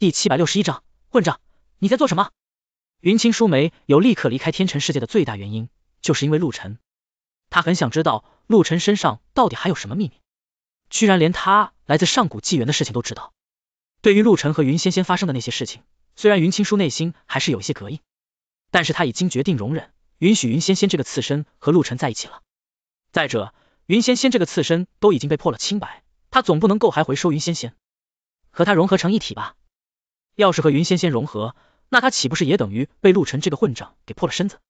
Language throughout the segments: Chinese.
第七百六十一章，混账，你在做什么？云清书没有立刻离开天辰世界的最大原因，就是因为陆晨。他很想知道陆晨身上到底还有什么秘密，居然连他来自上古纪元的事情都知道。对于陆晨和云仙仙发生的那些事情，虽然云青书内心还是有一些膈应，但是他已经决定容忍，允许云仙仙这个刺身和陆晨在一起了。再者，云仙仙这个刺身都已经被破了清白，他总不能够还回收云仙仙和他融合成一体吧？要是和云仙仙融合，那他岂不是也等于被陆晨这个混账给破了身子？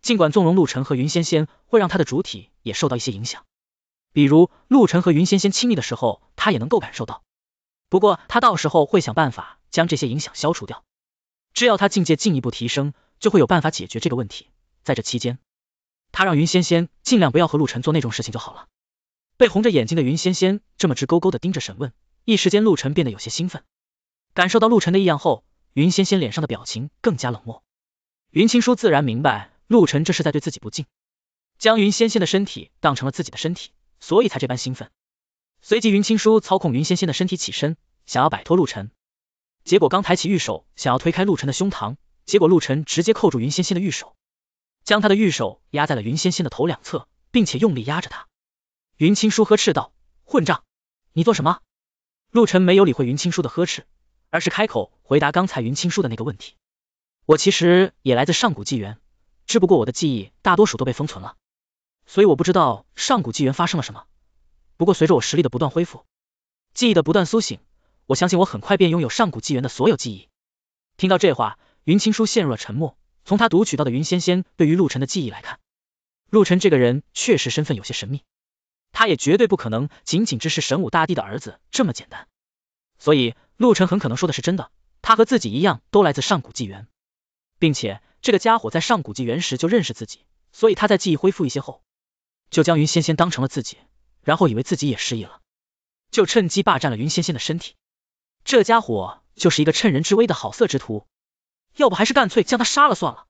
尽管纵容陆晨和云仙仙会让他的主体也受到一些影响，比如陆晨和云仙仙亲密的时候，他也能够感受到。不过他到时候会想办法将这些影响消除掉。只要他境界进一步提升，就会有办法解决这个问题。在这期间，他让云仙仙尽量不要和陆晨做那种事情就好了。被红着眼睛的云仙仙这么直勾勾的盯着审问，一时间陆晨变得有些兴奋。感受到陆晨的异样后，云仙仙脸上的表情更加冷漠。云青书自然明白陆晨这是在对自己不敬，将云仙仙的身体当成了自己的身体，所以才这般兴奋。随即，云青书操控云仙仙的身体起身，想要摆脱陆晨，结果刚抬起玉手想要推开陆晨的胸膛，结果陆晨直接扣住云仙仙的玉手，将他的玉手压在了云仙仙的头两侧，并且用力压着他。云青书呵斥道：“混账，你做什么？”陆晨没有理会云青书的呵斥。而是开口回答刚才云青书的那个问题。我其实也来自上古纪元，只不过我的记忆大多数都被封存了，所以我不知道上古纪元发生了什么。不过随着我实力的不断恢复，记忆的不断苏醒，我相信我很快便拥有上古纪元的所有记忆。听到这话，云青书陷入了沉默。从他读取到的云仙仙对于陆晨的记忆来看，陆晨这个人确实身份有些神秘，他也绝对不可能仅仅只是神武大帝的儿子这么简单，所以。陆晨很可能说的是真的，他和自己一样都来自上古纪元，并且这个家伙在上古纪元时就认识自己，所以他在记忆恢复一些后，就将云仙仙当成了自己，然后以为自己也失忆了，就趁机霸占了云仙仙的身体。这家伙就是一个趁人之危的好色之徒，要不还是干脆将他杀了算了。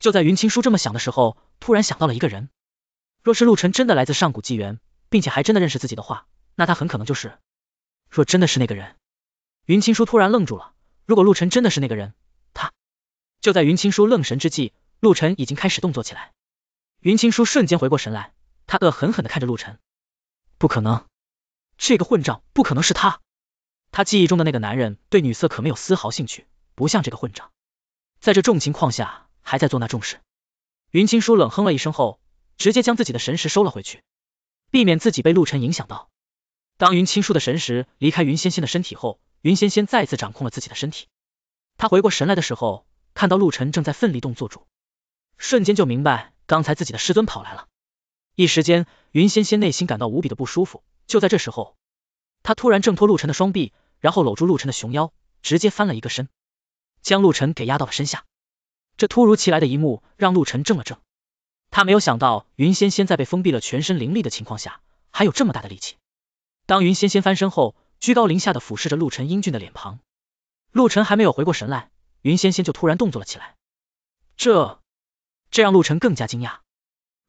就在云青书这么想的时候，突然想到了一个人，若是陆晨真的来自上古纪元，并且还真的认识自己的话，那他很可能就是，若真的是那个人。云青书突然愣住了，如果陆晨真的是那个人，他就在云青书愣神之际，陆晨已经开始动作起来。云青书瞬间回过神来，他恶狠狠的看着陆晨，不可能，这个混账不可能是他，他记忆中的那个男人对女色可没有丝毫兴趣，不像这个混账，在这种情况下还在做那重事。云青书冷哼了一声后，直接将自己的神识收了回去，避免自己被陆晨影响到。当云青书的神识离开云仙仙的身体后，云仙仙再次掌控了自己的身体，她回过神来的时候，看到陆晨正在奋力动作住，瞬间就明白刚才自己的师尊跑来了。一时间，云仙仙内心感到无比的不舒服。就在这时候，她突然挣脱陆晨的双臂，然后搂住陆晨的熊腰，直接翻了一个身，将陆晨给压到了身下。这突如其来的一幕让陆晨怔了怔，他没有想到云仙仙在被封闭了全身灵力的情况下，还有这么大的力气。当云仙仙翻身后，居高临下的俯视着陆晨英俊的脸庞，陆晨还没有回过神来，云仙仙就突然动作了起来，这这让陆晨更加惊讶。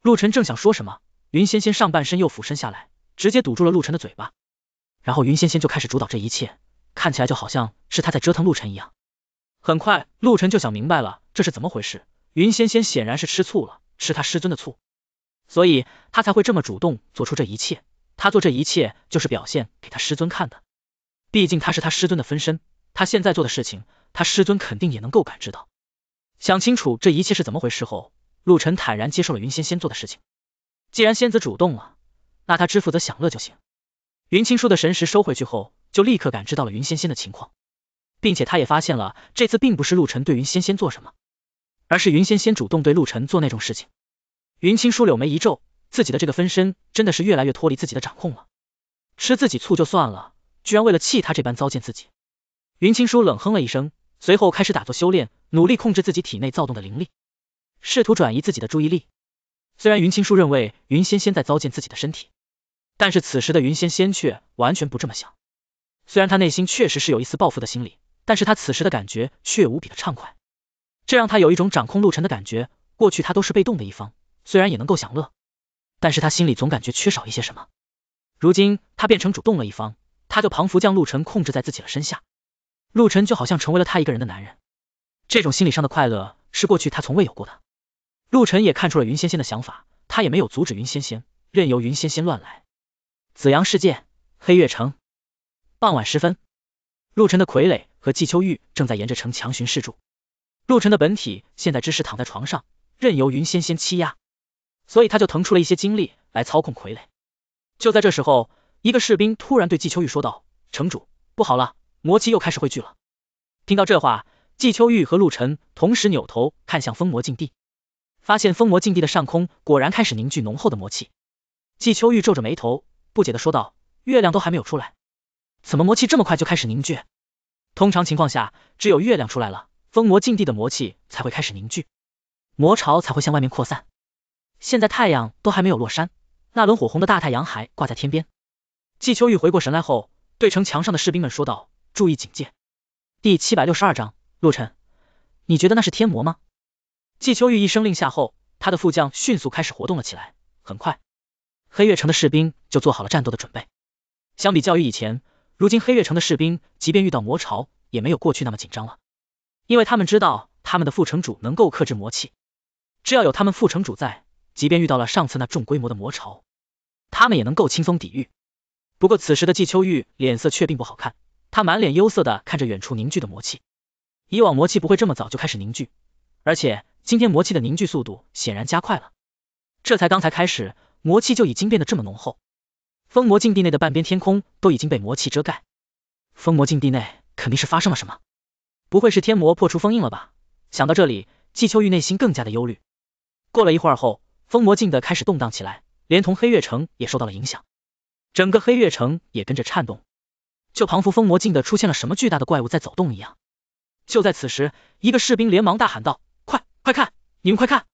陆晨正想说什么，云仙仙上半身又俯身下来，直接堵住了陆晨的嘴巴，然后云仙仙就开始主导这一切，看起来就好像是他在折腾陆晨一样。很快，陆晨就想明白了这是怎么回事，云仙仙显然是吃醋了，吃他师尊的醋，所以他才会这么主动做出这一切，他做这一切就是表现给他师尊看的。毕竟他是他师尊的分身，他现在做的事情，他师尊肯定也能够感知到。想清楚这一切是怎么回事后，陆晨坦然接受了云仙仙做的事情。既然仙子主动了，那他只负责享乐就行。云青叔的神识收回去后，就立刻感知到了云仙仙的情况，并且他也发现了这次并不是陆晨对云仙仙做什么，而是云仙仙主动对陆晨做那种事情。云青叔柳眉一皱，自己的这个分身真的是越来越脱离自己的掌控了。吃自己醋就算了。居然为了气他这般糟践自己，云青书冷哼了一声，随后开始打坐修炼，努力控制自己体内躁动的灵力，试图转移自己的注意力。虽然云青书认为云仙仙在糟践自己的身体，但是此时的云仙仙却完全不这么想。虽然他内心确实是有一丝报复的心理，但是他此时的感觉却无比的畅快，这让他有一种掌控陆晨的感觉。过去他都是被动的一方，虽然也能够享乐，但是他心里总感觉缺少一些什么。如今他变成主动了一方。他就仿佛将陆晨控制在自己的身下，陆晨就好像成为了他一个人的男人，这种心理上的快乐是过去他从未有过的。陆晨也看出了云仙仙的想法，他也没有阻止云仙仙，任由云仙仙乱来。紫阳世界，黑月城，傍晚时分，陆晨的傀儡和季秋玉正在沿着城墙巡视住，陆晨的本体现在只是躺在床上，任由云仙仙欺压，所以他就腾出了一些精力来操控傀儡。就在这时候。一个士兵突然对季秋玉说道：“城主，不好了，魔气又开始汇聚了。”听到这话，季秋玉和陆晨同时扭头看向封魔禁地，发现封魔禁地的上空果然开始凝聚浓厚的魔气。季秋玉皱着眉头，不解的说道：“月亮都还没有出来，怎么魔气这么快就开始凝聚？通常情况下，只有月亮出来了，封魔禁地的魔气才会开始凝聚，魔潮才会向外面扩散。现在太阳都还没有落山，那轮火红的大太阳还挂在天边。”季秋玉回过神来后，对城墙上的士兵们说道：“注意警戒。”第七百六十二章，陆晨，你觉得那是天魔吗？季秋玉一声令下后，他的副将迅速开始活动了起来。很快，黑月城的士兵就做好了战斗的准备。相比较于以前，如今黑月城的士兵即便遇到魔潮，也没有过去那么紧张了，因为他们知道他们的副城主能够克制魔气。只要有他们副城主在，即便遇到了上次那重规模的魔潮，他们也能够轻松抵御。不过此时的季秋玉脸色却并不好看，他满脸忧色的看着远处凝聚的魔气。以往魔气不会这么早就开始凝聚，而且今天魔气的凝聚速度显然加快了，这才刚才开始，魔气就已经变得这么浓厚，封魔禁地内的半边天空都已经被魔气遮盖，封魔禁地内肯定是发生了什么，不会是天魔破除封印了吧？想到这里，季秋玉内心更加的忧虑。过了一会儿后，封魔禁的开始动荡起来，连同黑月城也受到了影响。整个黑月城也跟着颤动，就仿佛封魔境的出现了什么巨大的怪物在走动一样。就在此时，一个士兵连忙大喊道：“快快看，你们快看！”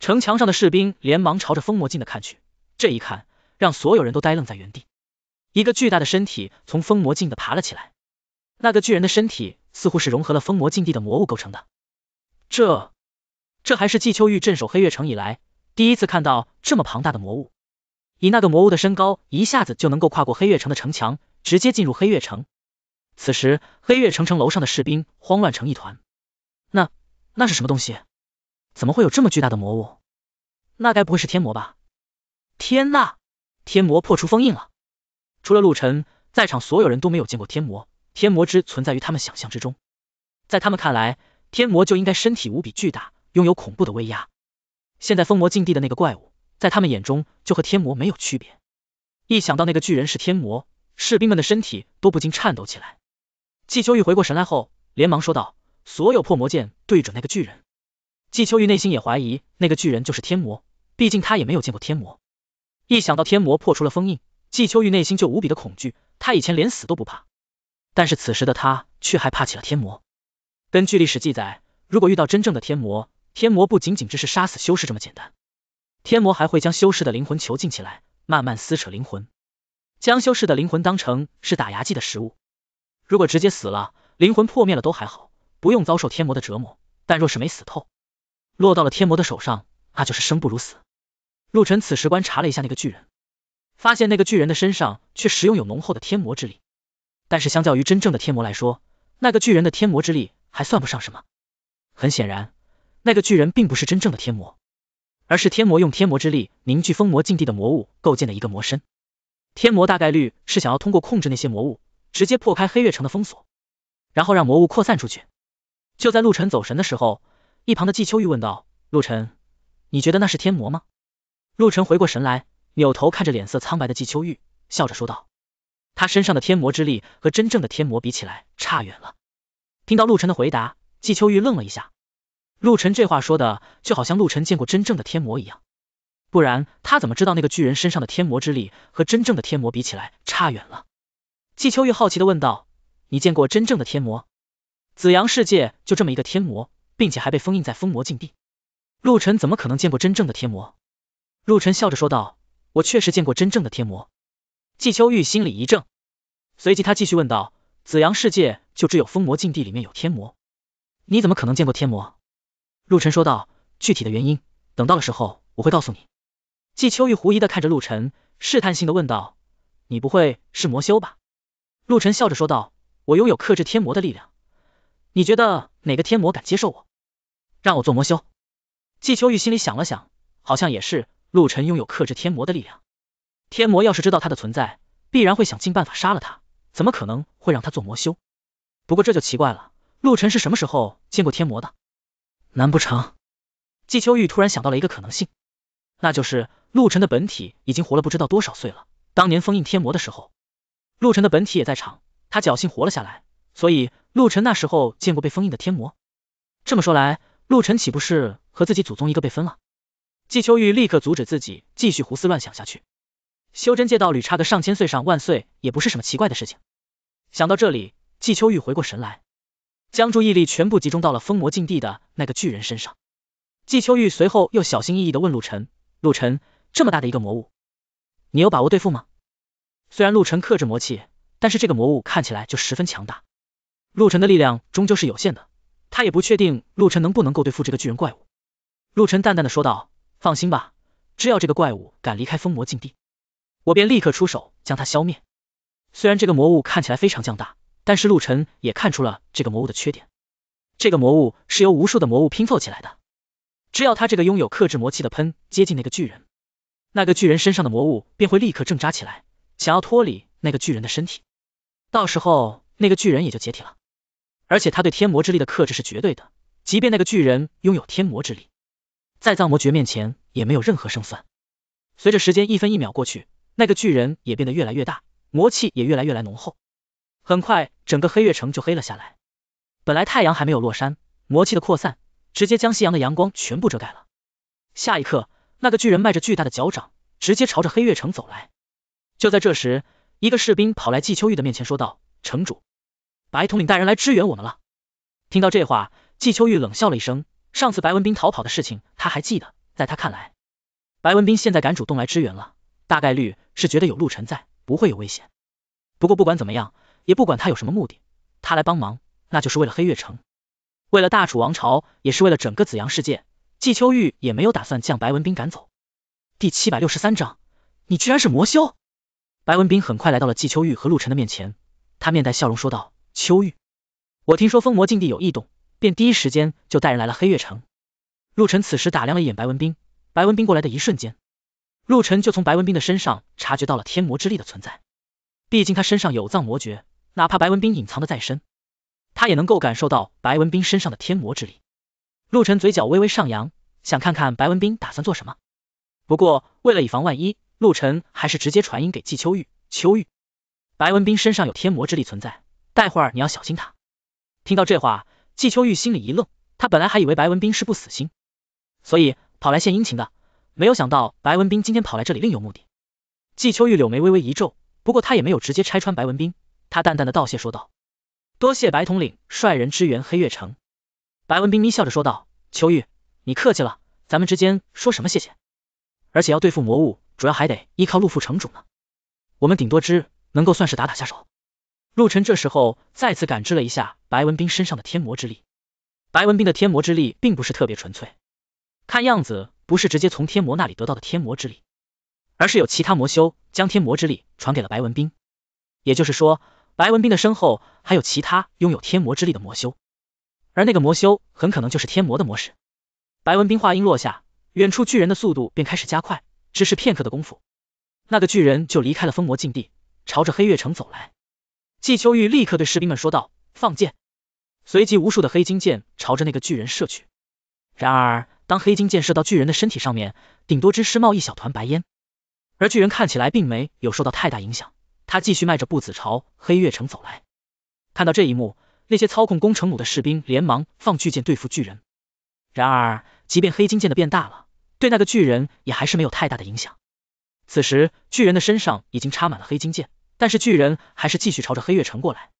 城墙上的士兵连忙朝着封魔境的看去，这一看让所有人都呆愣在原地。一个巨大的身体从封魔境的爬了起来，那个巨人的身体似乎是融合了封魔境地的魔物构成的。这，这还是季秋玉镇守黑月城以来第一次看到这么庞大的魔物。以那个魔物的身高，一下子就能够跨过黑月城的城墙，直接进入黑月城。此时，黑月城城楼上的士兵慌乱成一团。那、那是什么东西？怎么会有这么巨大的魔物？那该不会是天魔吧？天呐，天魔破除封印了！除了陆晨，在场所有人都没有见过天魔，天魔之存在于他们想象之中。在他们看来，天魔就应该身体无比巨大，拥有恐怖的威压。现在封魔禁地的那个怪物。在他们眼中，就和天魔没有区别。一想到那个巨人是天魔，士兵们的身体都不禁颤抖起来。季秋玉回过神来后，连忙说道：“所有破魔剑对准那个巨人。”季秋玉内心也怀疑那个巨人就是天魔，毕竟他也没有见过天魔。一想到天魔破除了封印，季秋玉内心就无比的恐惧。他以前连死都不怕，但是此时的他却害怕起了天魔。根据历史记载，如果遇到真正的天魔，天魔不仅仅只是杀死修士这么简单。天魔还会将修士的灵魂囚禁起来，慢慢撕扯灵魂，将修士的灵魂当成是打牙祭的食物。如果直接死了，灵魂破灭了都还好，不用遭受天魔的折磨；但若是没死透，落到了天魔的手上，那就是生不如死。陆晨此时观察了一下那个巨人，发现那个巨人的身上确实拥有浓厚的天魔之力，但是相较于真正的天魔来说，那个巨人的天魔之力还算不上什么。很显然，那个巨人并不是真正的天魔。而是天魔用天魔之力凝聚封魔禁地的魔物构建的一个魔身，天魔大概率是想要通过控制那些魔物，直接破开黑月城的封锁，然后让魔物扩散出去。就在陆晨走神的时候，一旁的季秋玉问道：“陆晨，你觉得那是天魔吗？”陆晨回过神来，扭头看着脸色苍白的季秋玉，笑着说道：“他身上的天魔之力和真正的天魔比起来差远了。”听到陆晨的回答，季秋玉愣了一下。陆晨这话说的就好像陆晨见过真正的天魔一样，不然他怎么知道那个巨人身上的天魔之力和真正的天魔比起来差远了？季秋玉好奇的问道：“你见过真正的天魔？紫阳世界就这么一个天魔，并且还被封印在封魔禁地，陆晨怎么可能见过真正的天魔？”陆晨笑着说道：“我确实见过真正的天魔。”季秋玉心里一怔，随即他继续问道：“紫阳世界就只有封魔禁地里面有天魔，你怎么可能见过天魔？”陆晨说道：“具体的原因，等到了时候我会告诉你。”季秋玉狐疑的看着陆晨，试探性的问道：“你不会是魔修吧？”陆晨笑着说道：“我拥有克制天魔的力量，你觉得哪个天魔敢接受我，让我做魔修？”季秋玉心里想了想，好像也是，陆晨拥有克制天魔的力量，天魔要是知道他的存在，必然会想尽办法杀了他，怎么可能会让他做魔修？不过这就奇怪了，陆晨是什么时候见过天魔的？难不成，季秋玉突然想到了一个可能性，那就是陆晨的本体已经活了不知道多少岁了。当年封印天魔的时候，陆晨的本体也在场，他侥幸活了下来，所以陆晨那时候见过被封印的天魔。这么说来，陆晨岂不是和自己祖宗一个辈分了？季秋玉立刻阻止自己继续胡思乱想下去。修真界道侣差个上千岁上万岁也不是什么奇怪的事情。想到这里，季秋玉回过神来。将注意力全部集中到了封魔禁地的那个巨人身上。季秋玉随后又小心翼翼的问陆晨，陆晨，这么大的一个魔物，你有把握对付吗？虽然陆晨克制魔气，但是这个魔物看起来就十分强大。陆晨的力量终究是有限的，他也不确定陆晨能不能够对付这个巨人怪物。陆晨淡淡的说道，放心吧，只要这个怪物敢离开封魔禁地，我便立刻出手将它消灭。虽然这个魔物看起来非常强大。但是陆晨也看出了这个魔物的缺点，这个魔物是由无数的魔物拼凑起来的，只要他这个拥有克制魔气的喷接近那个巨人，那个巨人身上的魔物便会立刻挣扎起来，想要脱离那个巨人的身体，到时候那个巨人也就解体了。而且他对天魔之力的克制是绝对的，即便那个巨人拥有天魔之力，在藏魔诀面前也没有任何胜算。随着时间一分一秒过去，那个巨人也变得越来越大，魔气也越来越来浓厚。很快，整个黑月城就黑了下来。本来太阳还没有落山，魔气的扩散直接将夕阳的阳光全部遮盖了。下一刻，那个巨人迈着巨大的脚掌，直接朝着黑月城走来。就在这时，一个士兵跑来季秋玉的面前，说道：“城主，白统领带人来支援我们了。”听到这话，季秋玉冷笑了一声。上次白文斌逃跑的事情，他还记得。在他看来，白文斌现在敢主动来支援了，大概率是觉得有陆晨在，不会有危险。不过不管怎么样。也不管他有什么目的，他来帮忙，那就是为了黑月城，为了大楚王朝，也是为了整个紫阳世界。季秋玉也没有打算将白文斌赶走。第七百六十三章，你居然是魔修！白文斌很快来到了季秋玉和陆晨的面前，他面带笑容说道：“秋玉，我听说封魔禁地有异动，便第一时间就带人来了黑月城。”陆晨此时打量了一眼白文斌，白文斌过来的一瞬间，陆晨就从白文斌的身上察觉到了天魔之力的存在，毕竟他身上有藏魔诀。哪怕白文斌隐藏的再深，他也能够感受到白文斌身上的天魔之力。陆晨嘴角微微上扬，想看看白文斌打算做什么。不过为了以防万一，陆晨还是直接传音给季秋玉：“秋玉，白文斌身上有天魔之力存在，待会儿你要小心他。”听到这话，季秋玉心里一愣，他本来还以为白文斌是不死心，所以跑来献殷勤的，没有想到白文斌今天跑来这里另有目的。季秋玉柳眉微微一皱，不过他也没有直接拆穿白文斌。他淡淡的道谢说道：“多谢白统领率人支援黑月城。”白文斌眯笑着说道：“秋玉，你客气了，咱们之间说什么谢谢，而且要对付魔物，主要还得依靠陆副城主呢，我们顶多只能够算是打打下手。”陆晨这时候再次感知了一下白文斌身上的天魔之力，白文斌的天魔之力并不是特别纯粹，看样子不是直接从天魔那里得到的天魔之力，而是有其他魔修将天魔之力传给了白文斌。也就是说，白文斌的身后还有其他拥有天魔之力的魔修，而那个魔修很可能就是天魔的魔使。白文斌话音落下，远处巨人的速度便开始加快，只是片刻的功夫，那个巨人就离开了封魔禁地，朝着黑月城走来。季秋玉立刻对士兵们说道：“放箭！”随即无数的黑金箭朝着那个巨人射去。然而，当黑金箭射到巨人的身体上面，顶多只是冒一小团白烟，而巨人看起来并没有受到太大影响。他继续迈着步子朝黑月城走来，看到这一幕，那些操控攻城弩的士兵连忙放巨剑对付巨人。然而，即便黑金剑的变大了，对那个巨人也还是没有太大的影响。此时，巨人的身上已经插满了黑金剑，但是巨人还是继续朝着黑月城过来。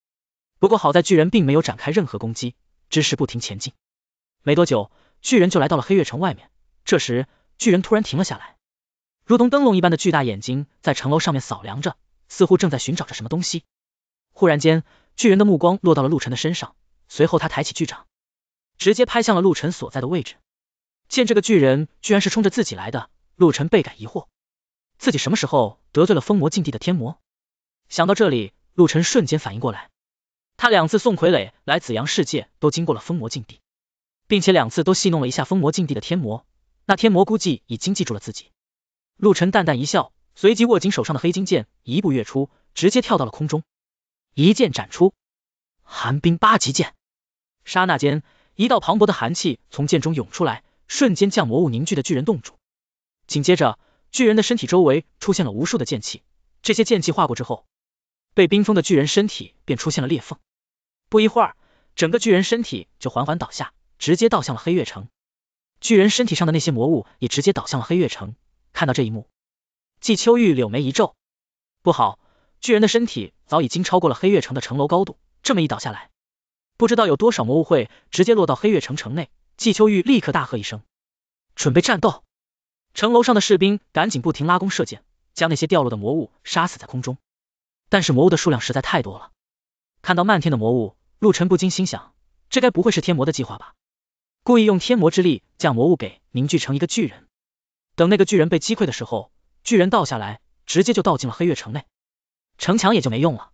不过好在巨人并没有展开任何攻击，只是不停前进。没多久，巨人就来到了黑月城外面。这时，巨人突然停了下来，如同灯笼一般的巨大眼睛在城楼上面扫量着。似乎正在寻找着什么东西，忽然间，巨人的目光落到了陆晨的身上，随后他抬起巨掌，直接拍向了陆晨所在的位置。见这个巨人居然是冲着自己来的，陆晨倍感疑惑，自己什么时候得罪了封魔禁地的天魔？想到这里，陆晨瞬间反应过来，他两次送傀儡来紫阳世界，都经过了封魔禁地，并且两次都戏弄了一下封魔禁地的天魔，那天魔估计已经记住了自己。陆晨淡淡一笑。随即握紧手上的黑金剑，一步跃出，直接跳到了空中，一剑斩出，寒冰八级剑。刹那间，一道磅礴的寒气从剑中涌出来，瞬间将魔物凝聚的巨人冻住。紧接着，巨人的身体周围出现了无数的剑气，这些剑气化过之后，被冰封的巨人身体便出现了裂缝。不一会儿，整个巨人身体就缓缓倒下，直接倒向了黑月城。巨人身体上的那些魔物也直接倒向了黑月城。看到这一幕。季秋玉柳眉一皱，不好！巨人的身体早已经超过了黑月城的城楼高度，这么一倒下来，不知道有多少魔物会直接落到黑月城城内。季秋玉立刻大喝一声，准备战斗。城楼上的士兵赶紧不停拉弓射箭，将那些掉落的魔物杀死在空中。但是魔物的数量实在太多了，看到漫天的魔物，陆晨不禁心想，这该不会是天魔的计划吧？故意用天魔之力将魔物给凝聚成一个巨人，等那个巨人被击溃的时候。巨人倒下来，直接就倒进了黑月城内，城墙也就没用了。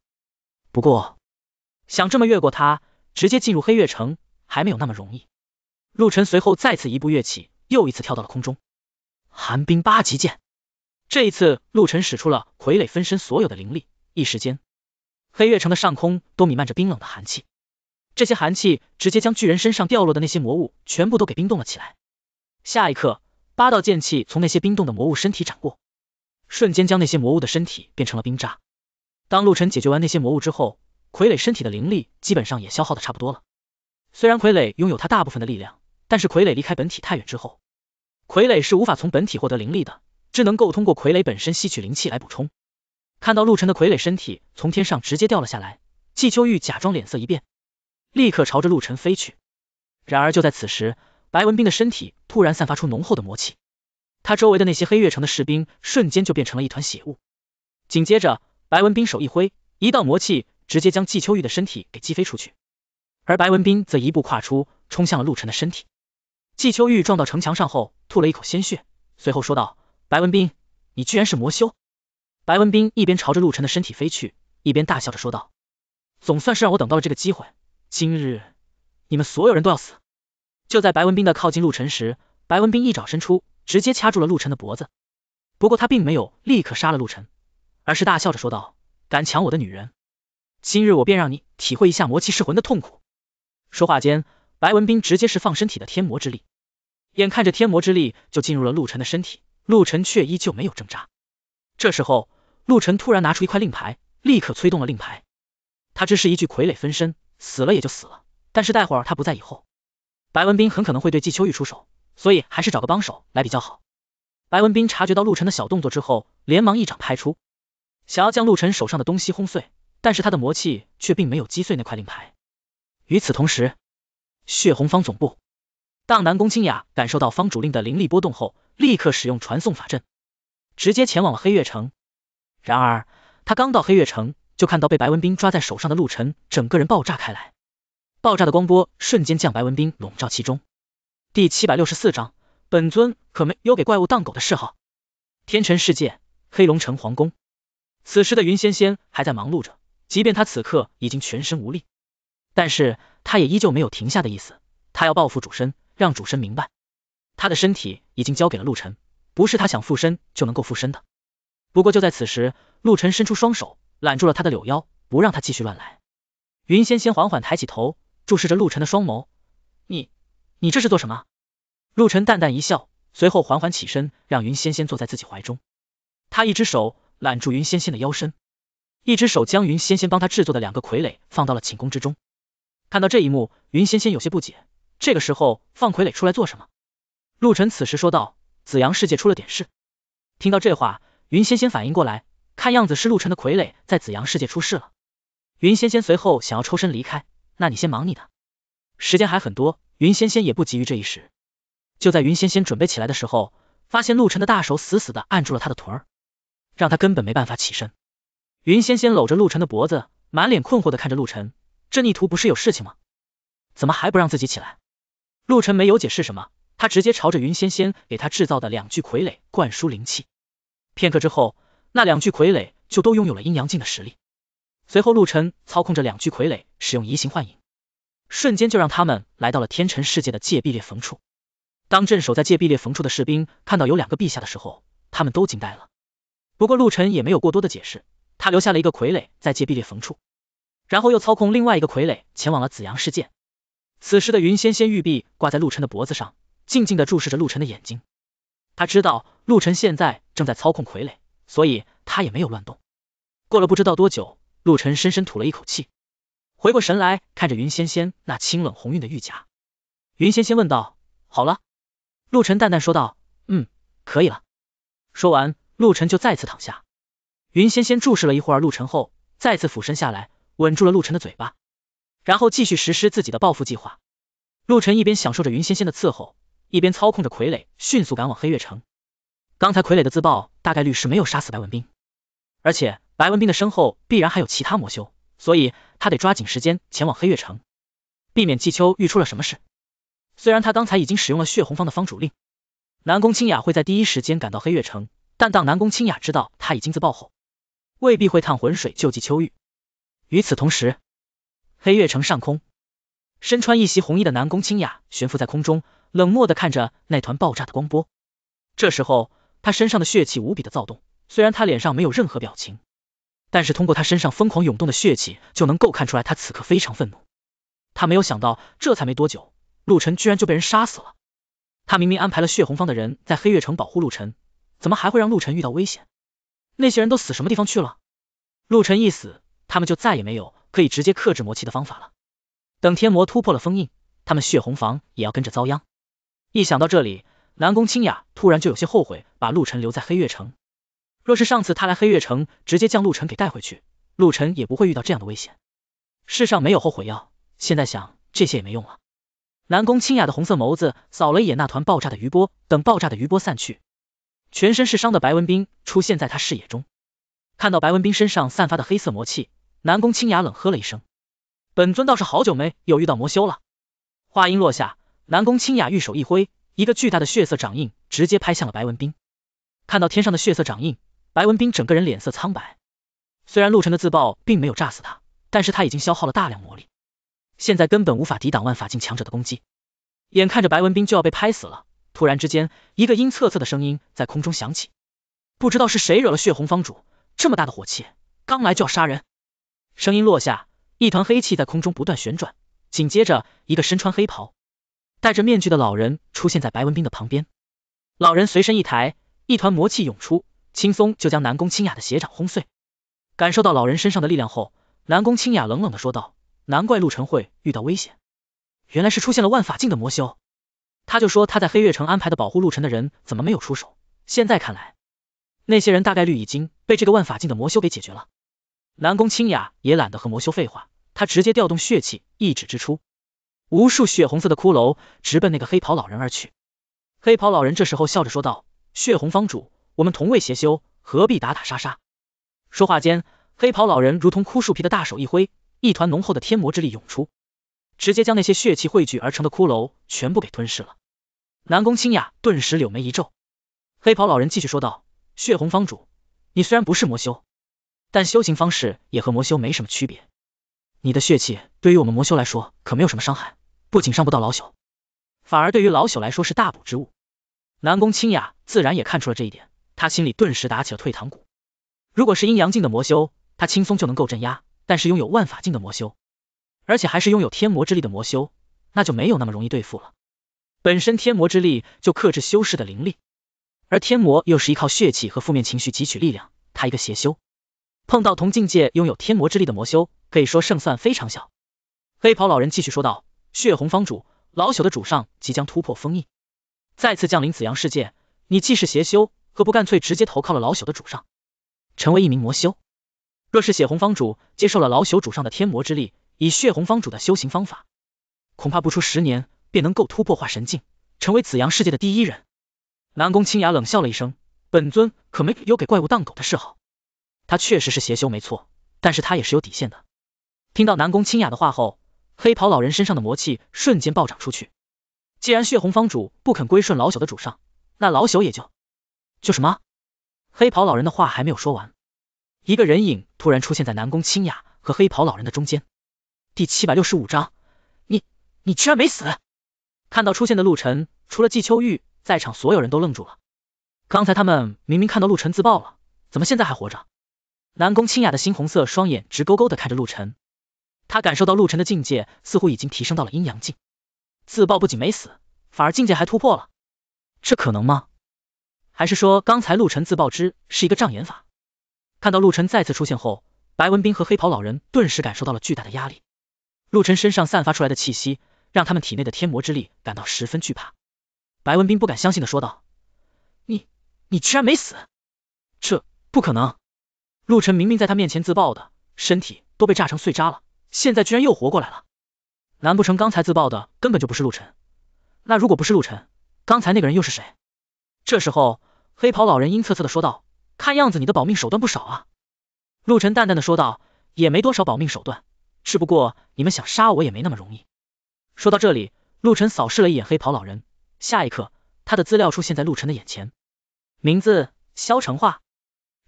不过，想这么越过它，直接进入黑月城，还没有那么容易。陆尘随后再次一步跃起，又一次跳到了空中。寒冰八极剑，这一次陆尘使出了傀儡分身所有的灵力，一时间，黑月城的上空都弥漫着冰冷的寒气。这些寒气直接将巨人身上掉落的那些魔物全部都给冰冻了起来。下一刻，八道剑气从那些冰冻的魔物身体斩过。瞬间将那些魔物的身体变成了冰渣。当陆晨解决完那些魔物之后，傀儡身体的灵力基本上也消耗的差不多了。虽然傀儡拥有他大部分的力量，但是傀儡离开本体太远之后，傀儡是无法从本体获得灵力的，只能够通过傀儡本身吸取灵气来补充。看到陆晨的傀儡身体从天上直接掉了下来，季秋玉假装脸色一变，立刻朝着陆晨飞去。然而就在此时，白文斌的身体突然散发出浓厚的魔气。他周围的那些黑月城的士兵瞬间就变成了一团血雾，紧接着白文斌手一挥，一道魔气直接将季秋玉的身体给击飞出去，而白文斌则一步跨出，冲向了陆晨的身体。季秋玉撞到城墙上后，吐了一口鲜血，随后说道：“白文斌，你居然是魔修！”白文斌一边朝着陆晨的身体飞去，一边大笑着说道：“总算是让我等到了这个机会，今日你们所有人都要死！”就在白文斌的靠近陆晨时，白文斌一爪伸出。直接掐住了陆晨的脖子，不过他并没有立刻杀了陆晨，而是大笑着说道：“敢抢我的女人，今日我便让你体会一下魔气噬魂的痛苦。”说话间，白文斌直接释放身体的天魔之力，眼看着天魔之力就进入了陆晨的身体，陆晨却依旧没有挣扎。这时候，陆晨突然拿出一块令牌，立刻催动了令牌。他只是一具傀儡分身，死了也就死了，但是待会儿他不在以后，白文斌很可能会对季秋玉出手。所以还是找个帮手来比较好。白文斌察觉到陆晨的小动作之后，连忙一掌拍出，想要将陆晨手上的东西轰碎，但是他的魔气却并没有击碎那块令牌。与此同时，血红方总部，当南宫清雅感受到方主令的灵力波动后，立刻使用传送法阵，直接前往了黑月城。然而，他刚到黑月城，就看到被白文斌抓在手上的陆晨整个人爆炸开来，爆炸的光波瞬间将白文斌笼罩其中。第七百六十四章，本尊可没有给怪物当狗的嗜好。天辰世界，黑龙城皇宫。此时的云仙仙还在忙碌着，即便她此刻已经全身无力，但是他也依旧没有停下的意思。他要报复主身，让主身明白，他的身体已经交给了陆晨，不是他想附身就能够附身的。不过就在此时，陆晨伸出双手揽住了他的柳腰，不让他继续乱来。云仙仙缓缓抬起头，注视着陆晨的双眸。你这是做什么？陆晨淡淡一笑，随后缓缓起身，让云仙仙坐在自己怀中。他一只手揽住云仙仙的腰身，一只手将云仙仙帮他制作的两个傀儡放到了寝宫之中。看到这一幕，云仙仙有些不解，这个时候放傀儡出来做什么？陆晨此时说道：“紫阳世界出了点事。”听到这话，云仙仙反应过来，看样子是陆晨的傀儡在紫阳世界出事了。云仙仙随后想要抽身离开，那你先忙你的，时间还很多。云仙仙也不急于这一时，就在云仙仙准备起来的时候，发现陆晨的大手死死的按住了他的腿，让他根本没办法起身。云仙仙搂着陆晨的脖子，满脸困惑的看着陆晨，这逆徒不是有事情吗？怎么还不让自己起来？陆晨没有解释什么，他直接朝着云仙仙给他制造的两具傀儡灌输灵气，片刻之后，那两具傀儡就都拥有了阴阳镜的实力。随后陆晨操控着两具傀儡使用移形幻影。瞬间就让他们来到了天辰世界的界壁裂缝处。当镇守在界壁裂缝处的士兵看到有两个陛下的时候，他们都惊呆了。不过陆晨也没有过多的解释，他留下了一个傀儡在界壁裂缝处，然后又操控另外一个傀儡前往了紫阳世界。此时的云仙仙玉璧挂在陆晨的脖子上，静静的注视着陆晨的眼睛。他知道陆晨现在正在操控傀儡，所以他也没有乱动。过了不知道多久，陆晨深深吐了一口气。回过神来，看着云仙仙那清冷红晕的玉甲，云仙仙问道：“好了。”陆晨淡淡说道：“嗯，可以了。”说完，陆晨就再次躺下。云仙仙注视了一会儿陆晨后，再次俯身下来，吻住了陆晨的嘴巴，然后继续实施自己的报复计划。陆晨一边享受着云仙仙的伺候，一边操控着傀儡迅速赶往黑月城。刚才傀儡的自爆大概率是没有杀死白文斌，而且白文斌的身后必然还有其他魔修。所以他得抓紧时间前往黑月城，避免季秋玉出了什么事。虽然他刚才已经使用了血红方的方主令，南宫清雅会在第一时间赶到黑月城，但当南宫清雅知道他已经自爆后，未必会趟浑水救济秋玉。与此同时，黑月城上空，身穿一袭红衣的南宫清雅悬浮在空中，冷漠的看着那团爆炸的光波。这时候，他身上的血气无比的躁动，虽然他脸上没有任何表情。但是通过他身上疯狂涌动的血气就能够看出来，他此刻非常愤怒。他没有想到，这才没多久，陆晨居然就被人杀死了。他明明安排了血红方的人在黑月城保护陆晨，怎么还会让陆晨遇到危险？那些人都死什么地方去了？陆晨一死，他们就再也没有可以直接克制魔气的方法了。等天魔突破了封印，他们血红房也要跟着遭殃。一想到这里，南宫清雅突然就有些后悔把陆晨留在黑月城。若是上次他来黑月城，直接将陆晨给带回去，陆晨也不会遇到这样的危险。世上没有后悔药，现在想这些也没用了。南宫清雅的红色眸子扫了一眼那团爆炸的余波，等爆炸的余波散去，全身是伤的白文斌出现在他视野中。看到白文斌身上散发的黑色魔气，南宫清雅冷喝了一声：“本尊倒是好久没有遇到魔修了。”话音落下，南宫清雅玉手一挥，一个巨大的血色掌印直接拍向了白文斌。看到天上的血色掌印。白文斌整个人脸色苍白，虽然陆晨的自爆并没有炸死他，但是他已经消耗了大量魔力，现在根本无法抵挡万法境强者的攻击。眼看着白文斌就要被拍死了，突然之间，一个阴恻恻的声音在空中响起，不知道是谁惹了血红方主，这么大的火气，刚来就要杀人。声音落下，一团黑气在空中不断旋转，紧接着，一个身穿黑袍、戴着面具的老人出现在白文斌的旁边。老人随身一抬，一团魔气涌出。轻松就将南宫清雅的鞋掌轰碎，感受到老人身上的力量后，南宫清雅冷冷的说道：“难怪陆晨会遇到危险，原来是出现了万法境的魔修。”他就说他在黑月城安排的保护陆晨的人怎么没有出手，现在看来，那些人大概率已经被这个万法境的魔修给解决了。南宫清雅也懒得和魔修废话，他直接调动血气，一指之出，无数血红色的骷髅直奔那个黑袍老人而去。黑袍老人这时候笑着说道：“血红方主。”我们同为邪修，何必打打杀杀？说话间，黑袍老人如同枯树皮的大手一挥，一团浓厚的天魔之力涌出，直接将那些血气汇聚而成的骷髅全部给吞噬了。南宫清雅顿时柳眉一皱，黑袍老人继续说道：“血红方主，你虽然不是魔修，但修行方式也和魔修没什么区别。你的血气对于我们魔修来说可没有什么伤害，不仅伤不到老朽，反而对于老朽来说是大补之物。”南宫清雅自然也看出了这一点。他心里顿时打起了退堂鼓。如果是阴阳境的魔修，他轻松就能够镇压；但是拥有万法境的魔修，而且还是拥有天魔之力的魔修，那就没有那么容易对付了。本身天魔之力就克制修士的灵力，而天魔又是依靠血气和负面情绪汲取力量。他一个邪修碰到同境界拥有天魔之力的魔修，可以说胜算非常小。黑袍老人继续说道：“血红方主，老朽的主上即将突破封印，再次降临紫阳世界。你既是邪修。”何不干脆直接投靠了老朽的主上，成为一名魔修？若是血红方主接受了老朽主上的天魔之力，以血红方主的修行方法，恐怕不出十年便能够突破化神境，成为紫阳世界的第一人。南宫清雅冷笑了一声，本尊可没有给怪物当狗的嗜好。他确实是邪修没错，但是他也是有底线的。听到南宫清雅的话后，黑袍老人身上的魔气瞬间暴涨出去。既然血红方主不肯归顺老朽的主上，那老朽也就。就什么？黑袍老人的话还没有说完，一个人影突然出现在南宫清雅和黑袍老人的中间。第七百六十五章，你你居然没死！看到出现的陆晨，除了季秋玉，在场所有人都愣住了。刚才他们明明看到陆晨自爆了，怎么现在还活着？南宫清雅的猩红色双眼直勾勾的看着陆晨，他感受到陆晨的境界似乎已经提升到了阴阳境，自爆不仅没死，反而境界还突破了，这可能吗？还是说，刚才陆晨自爆之是一个障眼法？看到陆晨再次出现后，白文斌和黑袍老人顿时感受到了巨大的压力。陆晨身上散发出来的气息，让他们体内的天魔之力感到十分惧怕。白文斌不敢相信的说道：“你，你居然没死？这不可能！陆晨明明在他面前自爆的，身体都被炸成碎渣了，现在居然又活过来了？难不成刚才自爆的根本就不是陆晨？那如果不是陆晨，刚才那个人又是谁？”这时候，黑袍老人阴恻恻的说道：“看样子你的保命手段不少啊。”陆晨淡淡的说道：“也没多少保命手段，只不过你们想杀我也没那么容易。”说到这里，陆晨扫视了一眼黑袍老人，下一刻，他的资料出现在陆晨的眼前，名字：萧成化，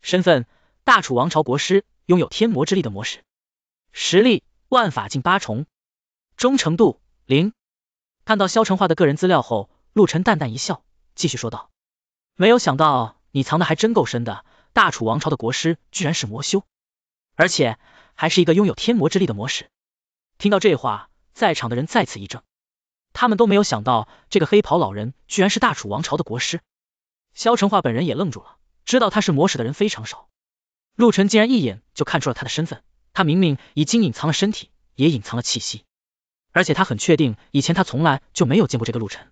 身份：大楚王朝国师，拥有天魔之力的魔使，实力：万法境八重，忠诚度：零。看到萧成化的个人资料后，陆晨淡淡一笑，继续说道。没有想到你藏的还真够深的，大楚王朝的国师居然是魔修，而且还是一个拥有天魔之力的魔使。听到这话，在场的人再次一怔，他们都没有想到这个黑袍老人居然是大楚王朝的国师。萧成化本人也愣住了，知道他是魔使的人非常少，陆晨竟然一眼就看出了他的身份，他明明已经隐藏了身体，也隐藏了气息，而且他很确定以前他从来就没有见过这个陆晨，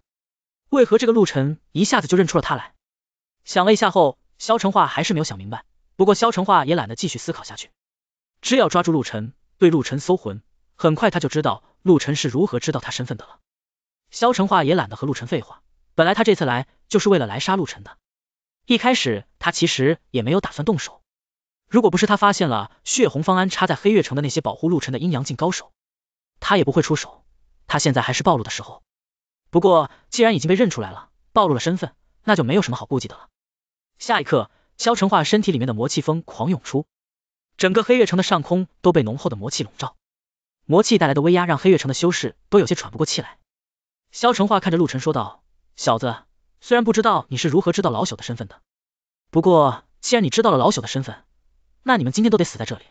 为何这个陆晨一下子就认出了他来？想了一下后，萧成化还是没有想明白。不过萧成化也懒得继续思考下去，只要抓住陆晨，对陆晨搜魂，很快他就知道陆晨是如何知道他身份的了。萧成化也懒得和陆晨废话，本来他这次来就是为了来杀陆晨的。一开始他其实也没有打算动手，如果不是他发现了血红方安插在黑月城的那些保护陆晨的阴阳镜高手，他也不会出手。他现在还是暴露的时候。不过既然已经被认出来了，暴露了身份，那就没有什么好顾忌的了。下一刻，萧成化身体里面的魔气风狂涌出，整个黑月城的上空都被浓厚的魔气笼罩，魔气带来的威压让黑月城的修士都有些喘不过气来。萧成化看着陆晨说道：“小子，虽然不知道你是如何知道老朽的身份的，不过既然你知道了老朽的身份，那你们今天都得死在这里。”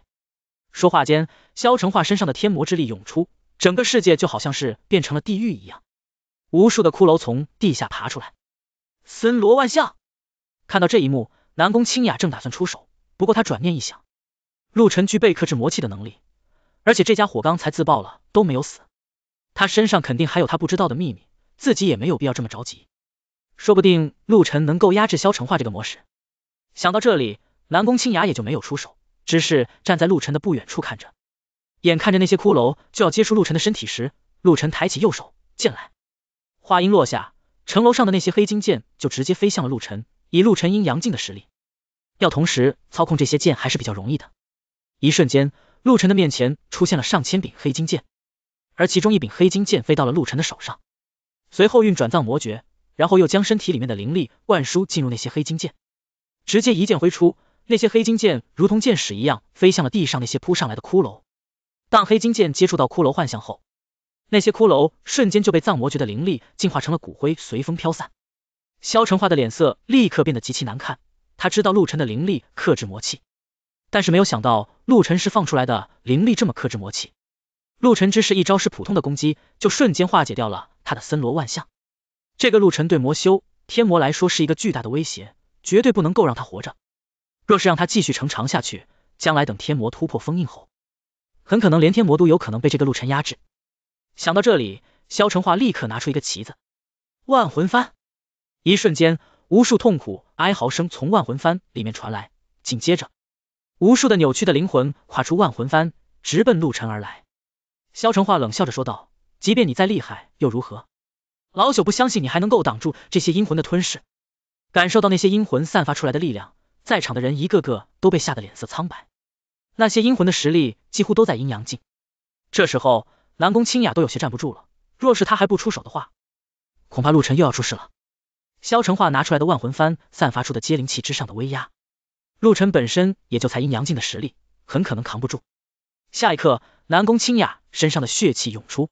说话间，萧成化身上的天魔之力涌出，整个世界就好像是变成了地狱一样，无数的骷髅从地下爬出来，森罗万象。看到这一幕，南宫清雅正打算出手，不过他转念一想，陆晨具备克制魔气的能力，而且这家伙刚才自爆了都没有死，他身上肯定还有他不知道的秘密，自己也没有必要这么着急，说不定陆晨能够压制萧成化这个魔石。想到这里，南宫清雅也就没有出手，只是站在陆晨的不远处看着。眼看着那些骷髅就要接触陆晨的身体时，陆晨抬起右手，剑来。话音落下，城楼上的那些黑金剑就直接飞向了陆晨。以陆晨阴阳镜的实力，要同时操控这些剑还是比较容易的。一瞬间，陆晨的面前出现了上千柄黑金剑，而其中一柄黑金剑飞到了陆晨的手上，随后运转藏魔诀，然后又将身体里面的灵力灌输进入那些黑金剑，直接一剑挥出，那些黑金剑如同箭矢一样飞向了地上那些扑上来的骷髅。当黑金剑接触到骷髅幻象后，那些骷髅瞬间就被藏魔诀的灵力净化成了骨灰，随风飘散。萧成化的脸色立刻变得极其难看，他知道陆晨的灵力克制魔气，但是没有想到陆晨释放出来的灵力这么克制魔气。陆晨只是一招是普通的攻击，就瞬间化解掉了他的森罗万象。这个陆晨对魔修天魔来说是一个巨大的威胁，绝对不能够让他活着。若是让他继续成长下去，将来等天魔突破封印后，很可能连天魔都有可能被这个陆晨压制。想到这里，萧成化立刻拿出一个旗子，万魂幡。一瞬间，无数痛苦哀嚎声从万魂幡里面传来，紧接着，无数的扭曲的灵魂跨出万魂幡，直奔陆尘而来。萧成化冷笑着说道：“即便你再厉害又如何？老朽不相信你还能够挡住这些阴魂的吞噬。”感受到那些阴魂散发出来的力量，在场的人一个个都被吓得脸色苍白。那些阴魂的实力几乎都在阴阳境。这时候，南宫清雅都有些站不住了，若是他还不出手的话，恐怕陆晨又要出事了。萧成化拿出来的万魂幡散发出的接灵气之上的威压，陆晨本身也就才阴阳境的实力，很可能扛不住。下一刻，南宫清雅身上的血气涌出。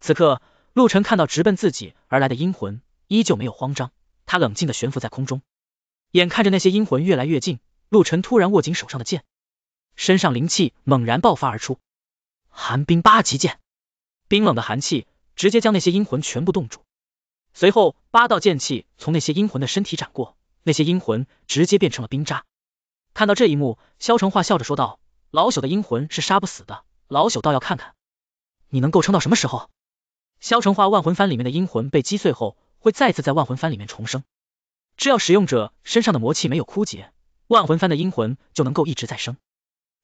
此刻，陆晨看到直奔自己而来的阴魂，依旧没有慌张，他冷静的悬浮在空中。眼看着那些阴魂越来越近，陆晨突然握紧手上的剑，身上灵气猛然爆发而出，寒冰八级剑，冰冷的寒气直接将那些阴魂全部冻住。随后，八道剑气从那些阴魂的身体斩过，那些阴魂直接变成了冰渣。看到这一幕，萧成化笑着说道：“老朽的阴魂是杀不死的，老朽倒要看看你能够撑到什么时候。”萧成化万魂幡里面的阴魂被击碎后，会再次在万魂幡里面重生。只要使用者身上的魔气没有枯竭，万魂幡的阴魂就能够一直再生，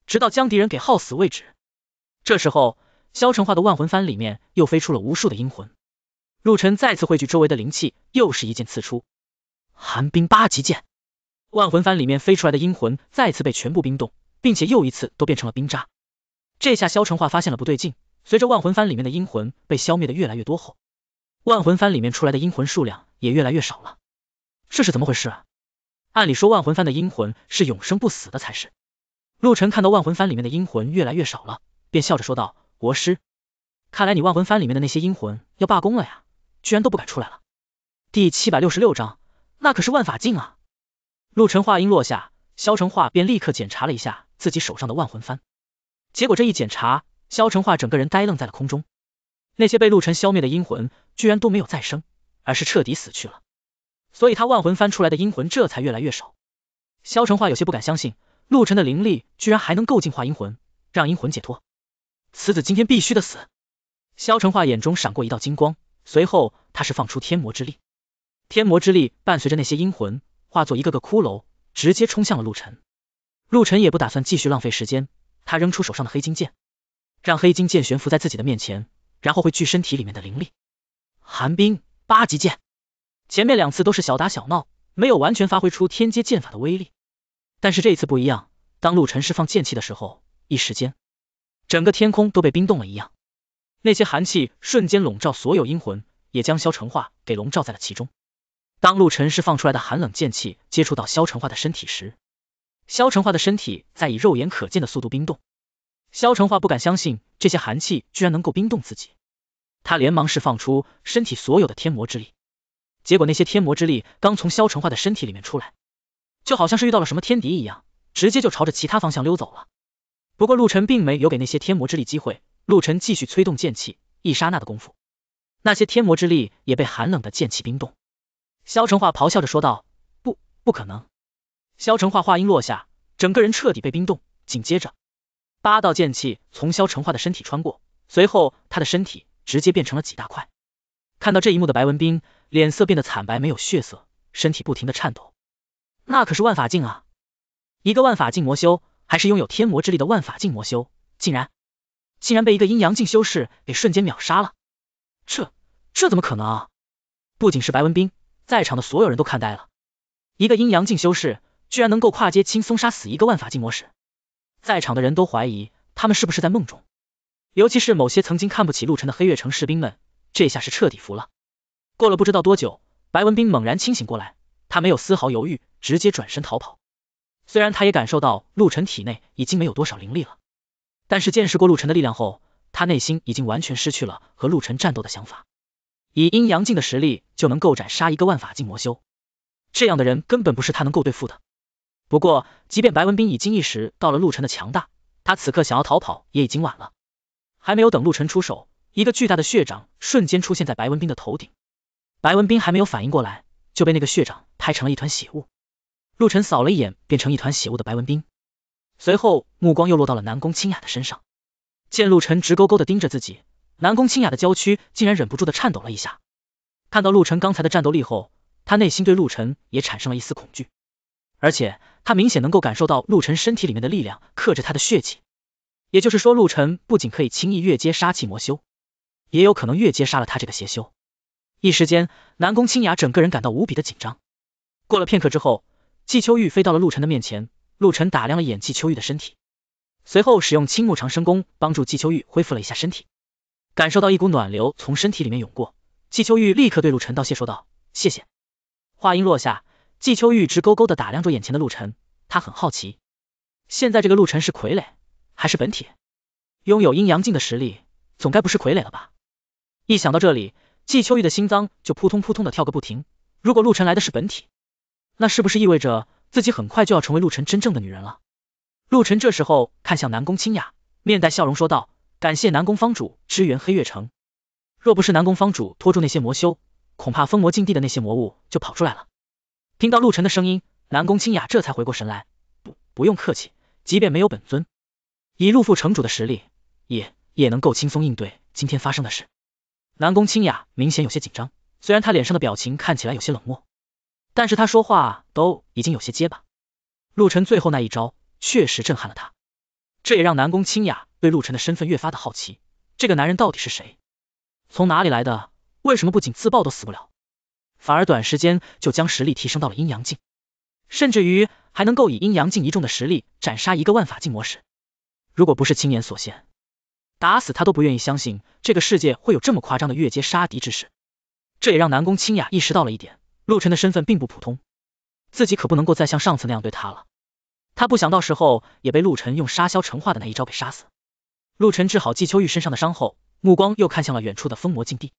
直到将敌人给耗死为止。这时候，萧成化的万魂幡里面又飞出了无数的阴魂。陆尘再次汇聚周围的灵气，又是一剑刺出，寒冰八极剑。万魂幡里面飞出来的阴魂再次被全部冰冻，并且又一次都变成了冰渣。这下萧成化发现了不对劲，随着万魂幡里面的阴魂被消灭的越来越多后，万魂幡里面出来的阴魂数量也越来越少了。这是怎么回事？啊？按理说万魂幡的阴魂是永生不死的才是。陆尘看到万魂幡里面的阴魂越来越少了，便笑着说道：“国师，看来你万魂幡里面的那些阴魂要罢工了呀。”居然都不敢出来了。第七百六十六章，那可是万法镜啊！陆晨话音落下，萧成化便立刻检查了一下自己手上的万魂幡，结果这一检查，萧成化整个人呆愣在了空中。那些被陆晨消灭的阴魂，居然都没有再生，而是彻底死去了，所以他万魂幡出来的阴魂这才越来越少。萧成化有些不敢相信，陆晨的灵力居然还能够净化阴魂，让阴魂解脱。此子今天必须得死！萧成化眼中闪过一道金光。随后，他是放出天魔之力，天魔之力伴随着那些阴魂化作一个个骷髅，直接冲向了陆晨。陆晨也不打算继续浪费时间，他扔出手上的黑金剑，让黑金剑悬浮在自己的面前，然后汇聚身体里面的灵力，寒冰八级剑。前面两次都是小打小闹，没有完全发挥出天阶剑法的威力，但是这一次不一样。当陆晨释放剑气的时候，一时间，整个天空都被冰冻了一样。那些寒气瞬间笼罩所有阴魂，也将萧成化给笼罩在了其中。当陆晨释放出来的寒冷剑气接触到萧成化的身体时，萧成化的身体在以肉眼可见的速度冰冻。萧成化不敢相信这些寒气居然能够冰冻自己，他连忙释放出身体所有的天魔之力，结果那些天魔之力刚从萧成化的身体里面出来，就好像是遇到了什么天敌一样，直接就朝着其他方向溜走了。不过陆晨并没有给那些天魔之力机会。陆晨继续催动剑气，一刹那的功夫，那些天魔之力也被寒冷的剑气冰冻。萧成化咆哮着说道：“不，不可能！”萧成化话音落下，整个人彻底被冰冻。紧接着，八道剑气从萧成化的身体穿过，随后他的身体直接变成了几大块。看到这一幕的白文斌，脸色变得惨白，没有血色，身体不停的颤抖。那可是万法境啊！一个万法境魔修，还是拥有天魔之力的万法境魔修，竟然。竟然被一个阴阳镜修士给瞬间秒杀了，这这怎么可能？啊？不仅是白文斌，在场的所有人都看呆了，一个阴阳镜修士居然能够跨阶轻松杀死一个万法镜魔使，在场的人都怀疑他们是不是在梦中，尤其是某些曾经看不起陆晨的黑月城士兵们，这下是彻底服了。过了不知道多久，白文斌猛然清醒过来，他没有丝毫犹豫，直接转身逃跑。虽然他也感受到陆晨体内已经没有多少灵力了。但是见识过陆晨的力量后，他内心已经完全失去了和陆晨战斗的想法。以阴阳镜的实力就能够斩杀一个万法镜魔修，这样的人根本不是他能够对付的。不过，即便白文斌已经意识到到了陆晨的强大，他此刻想要逃跑也已经晚了。还没有等陆晨出手，一个巨大的血掌瞬间出现在白文斌的头顶，白文斌还没有反应过来，就被那个血掌拍成了一团血雾。陆晨扫了一眼变成一团血雾的白文斌。随后，目光又落到了南宫清雅的身上。见陆晨直勾勾的盯着自己，南宫清雅的娇躯竟然忍不住的颤抖了一下。看到陆晨刚才的战斗力后，他内心对陆晨也产生了一丝恐惧，而且他明显能够感受到陆晨身体里面的力量克制他的血气，也就是说，陆晨不仅可以轻易越阶杀气魔修，也有可能越阶杀了他这个邪修。一时间，南宫清雅整个人感到无比的紧张。过了片刻之后，季秋玉飞到了陆晨的面前。陆晨打量了一眼季秋玉的身体，随后使用青木长生功帮助季秋玉恢复了一下身体，感受到一股暖流从身体里面涌过，季秋玉立刻对陆晨道谢说道，谢谢。话音落下，季秋玉直勾勾的打量着眼前的陆晨，他很好奇，现在这个陆晨是傀儡还是本体？拥有阴阳镜的实力，总该不是傀儡了吧？一想到这里，季秋玉的心脏就扑通扑通的跳个不停。如果陆晨来的是本体，那是不是意味着？自己很快就要成为陆晨真正的女人了。陆晨这时候看向南宫清雅，面带笑容说道：“感谢南宫方主支援黑月城，若不是南宫方主拖住那些魔修，恐怕封魔禁地的那些魔物就跑出来了。”听到陆晨的声音，南宫清雅这才回过神来，不，不用客气，即便没有本尊，以陆副城主的实力，也也能够轻松应对今天发生的事。南宫清雅明显有些紧张，虽然她脸上的表情看起来有些冷漠。但是他说话都已经有些结巴。陆晨最后那一招确实震撼了他，这也让南宫清雅对陆晨的身份越发的好奇。这个男人到底是谁？从哪里来的？为什么不仅自爆都死不了，反而短时间就将实力提升到了阴阳境，甚至于还能够以阴阳境一众的实力斩杀一个万法境魔使？如果不是亲眼所见，打死他都不愿意相信这个世界会有这么夸张的越阶杀敌之事。这也让南宫清雅意识到了一点。陆晨的身份并不普通，自己可不能够再像上次那样对他了。他不想到时候也被陆晨用沙消成化的那一招给杀死。陆晨治好季秋玉身上的伤后，目光又看向了远处的封魔禁地。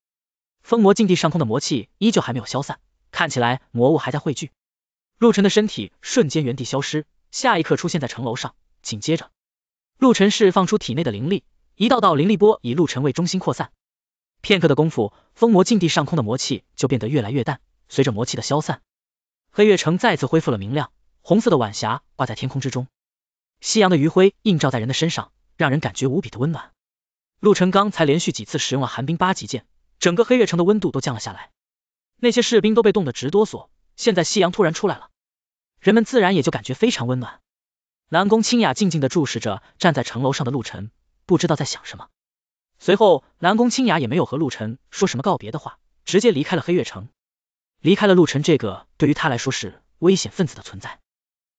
封魔禁地上空的魔气依旧还没有消散，看起来魔物还在汇聚。陆晨的身体瞬间原地消失，下一刻出现在城楼上。紧接着，陆晨释放出体内的灵力，一道道灵力波以陆晨为中心扩散。片刻的功夫，封魔禁地上空的魔气就变得越来越淡。随着魔气的消散，黑月城再次恢复了明亮，红色的晚霞挂在天空之中，夕阳的余晖映照在人的身上，让人感觉无比的温暖。陆晨刚才连续几次使用了寒冰八级剑，整个黑月城的温度都降了下来，那些士兵都被冻得直哆嗦。现在夕阳突然出来了，人们自然也就感觉非常温暖。南宫清雅静静的注视着站在城楼上的陆晨，不知道在想什么。随后，南宫清雅也没有和陆晨说什么告别的话，直接离开了黑月城。离开了陆晨这个对于他来说是危险分子的存在。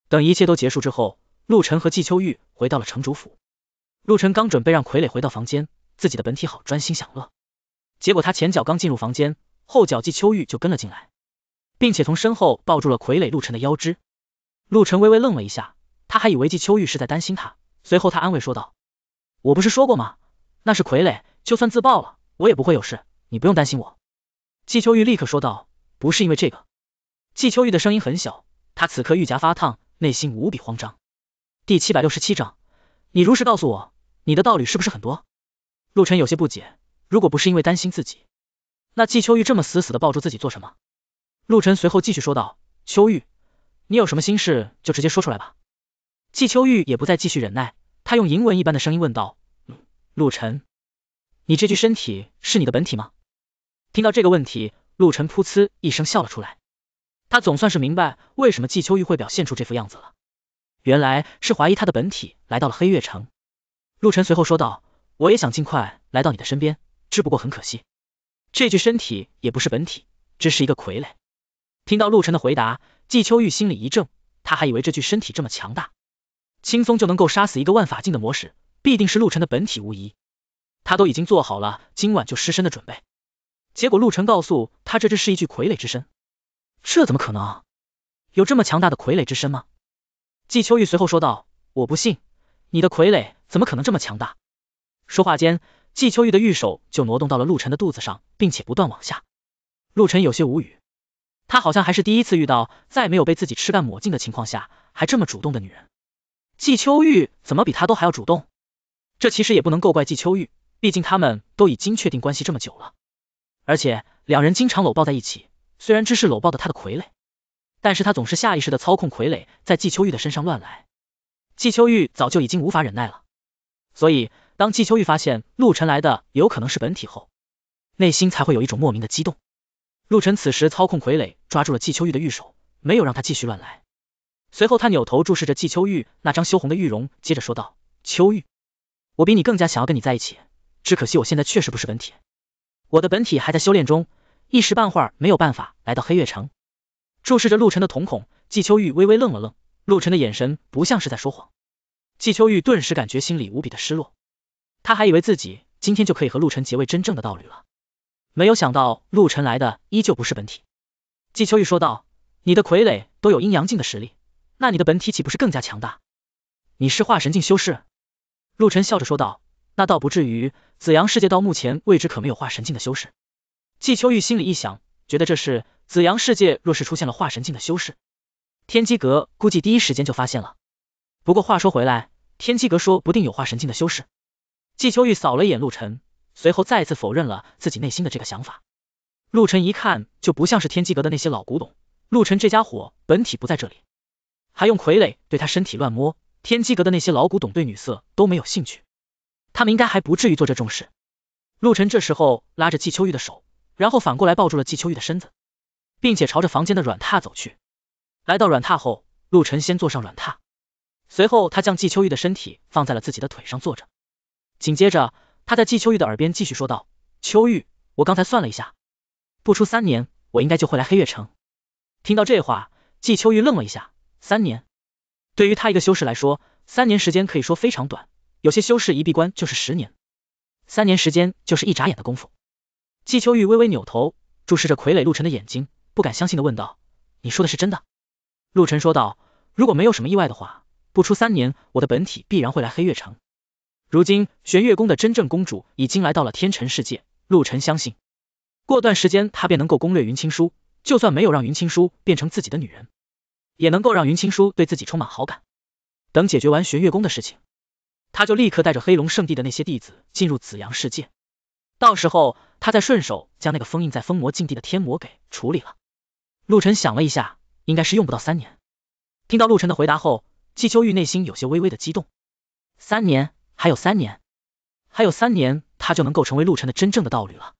等一切都结束之后，陆晨和季秋玉回到了城主府。陆晨刚准备让傀儡回到房间，自己的本体好专心享乐，结果他前脚刚进入房间，后脚季秋玉就跟了进来，并且从身后抱住了傀儡陆晨的腰肢。陆晨微微愣了一下，他还以为季秋玉是在担心他，随后他安慰说道：“我不是说过吗？那是傀儡，就算自爆了，我也不会有事，你不用担心我。”季秋玉立刻说道。不是因为这个，季秋玉的声音很小，他此刻玉颊发烫，内心无比慌张。第七百六十七章，你如实告诉我，你的道理是不是很多？陆晨有些不解，如果不是因为担心自己，那季秋玉这么死死的抱住自己做什么？陆晨随后继续说道，秋玉，你有什么心事就直接说出来吧。季秋玉也不再继续忍耐，他用银文一般的声音问道，陆晨，你这具身体是你的本体吗？听到这个问题。陆晨噗呲一声笑了出来，他总算是明白为什么季秋玉会表现出这副样子了，原来是怀疑他的本体来到了黑月城。陆晨随后说道：“我也想尽快来到你的身边，只不过很可惜，这具身体也不是本体，只是一个傀儡。”听到陆晨的回答，季秋玉心里一怔，他还以为这具身体这么强大，轻松就能够杀死一个万法境的魔使，必定是陆晨的本体无疑。他都已经做好了今晚就失身的准备。结果陆晨告诉他，这只是一具傀儡之身，这怎么可能？有这么强大的傀儡之身吗？季秋玉随后说道，我不信，你的傀儡怎么可能这么强大？说话间，季秋玉的玉手就挪动到了陆晨的肚子上，并且不断往下。陆晨有些无语，他好像还是第一次遇到在没有被自己吃干抹净的情况下还这么主动的女人。季秋玉怎么比他都还要主动？这其实也不能够怪季秋玉，毕竟他们都已经确定关系这么久了。而且两人经常搂抱在一起，虽然只是搂抱的他的傀儡，但是他总是下意识的操控傀儡在季秋玉的身上乱来。季秋玉早就已经无法忍耐了，所以当季秋玉发现陆晨来的有可能是本体后，内心才会有一种莫名的激动。陆晨此时操控傀儡抓住了季秋玉的玉手，没有让他继续乱来。随后他扭头注视着季秋玉那张羞红的玉容，接着说道：“秋玉，我比你更加想要跟你在一起，只可惜我现在确实不是本体。”我的本体还在修炼中，一时半会没有办法来到黑月城。注视着陆晨的瞳孔，季秋玉微微愣了愣，陆晨的眼神不像是在说谎，季秋玉顿时感觉心里无比的失落。他还以为自己今天就可以和陆晨结为真正的道侣了，没有想到陆晨来的依旧不是本体。季秋玉说道：“你的傀儡都有阴阳镜的实力，那你的本体岂不是更加强大？你是化神境修士。”陆晨笑着说道。那倒不至于，紫阳世界到目前为止可没有化神境的修士。季秋玉心里一想，觉得这事，紫阳世界若是出现了化神境的修士，天机阁估计第一时间就发现了。不过话说回来，天机阁说不定有化神境的修士。季秋玉扫了一眼陆晨，随后再次否认了自己内心的这个想法。陆晨一看就不像是天机阁的那些老古董，陆晨这家伙本体不在这里，还用傀儡对他身体乱摸，天机阁的那些老古董对女色都没有兴趣。他们应该还不至于做这种事。陆晨这时候拉着季秋玉的手，然后反过来抱住了季秋玉的身子，并且朝着房间的软榻走去。来到软榻后，陆晨先坐上软榻，随后他将季秋玉的身体放在了自己的腿上坐着。紧接着，他在季秋玉的耳边继续说道：“秋玉，我刚才算了一下，不出三年，我应该就会来黑月城。”听到这话，季秋玉愣了一下。三年，对于他一个修士来说，三年时间可以说非常短。有些修士一闭关就是十年，三年时间就是一眨眼的功夫。季秋玉微微扭头，注视着傀儡陆晨的眼睛，不敢相信的问道：“你说的是真的？”陆晨说道：“如果没有什么意外的话，不出三年，我的本体必然会来黑月城。如今玄月宫的真正公主已经来到了天辰世界，陆晨相信，过段时间他便能够攻略云青书。就算没有让云青书变成自己的女人，也能够让云青书对自己充满好感。等解决完玄月宫的事情。”他就立刻带着黑龙圣地的那些弟子进入紫阳世界，到时候他再顺手将那个封印在封魔禁地的天魔给处理了。陆晨想了一下，应该是用不到三年。听到陆晨的回答后，季秋玉内心有些微微的激动，三年，还有三年，还有三年，他就能够成为陆晨的真正的道侣了。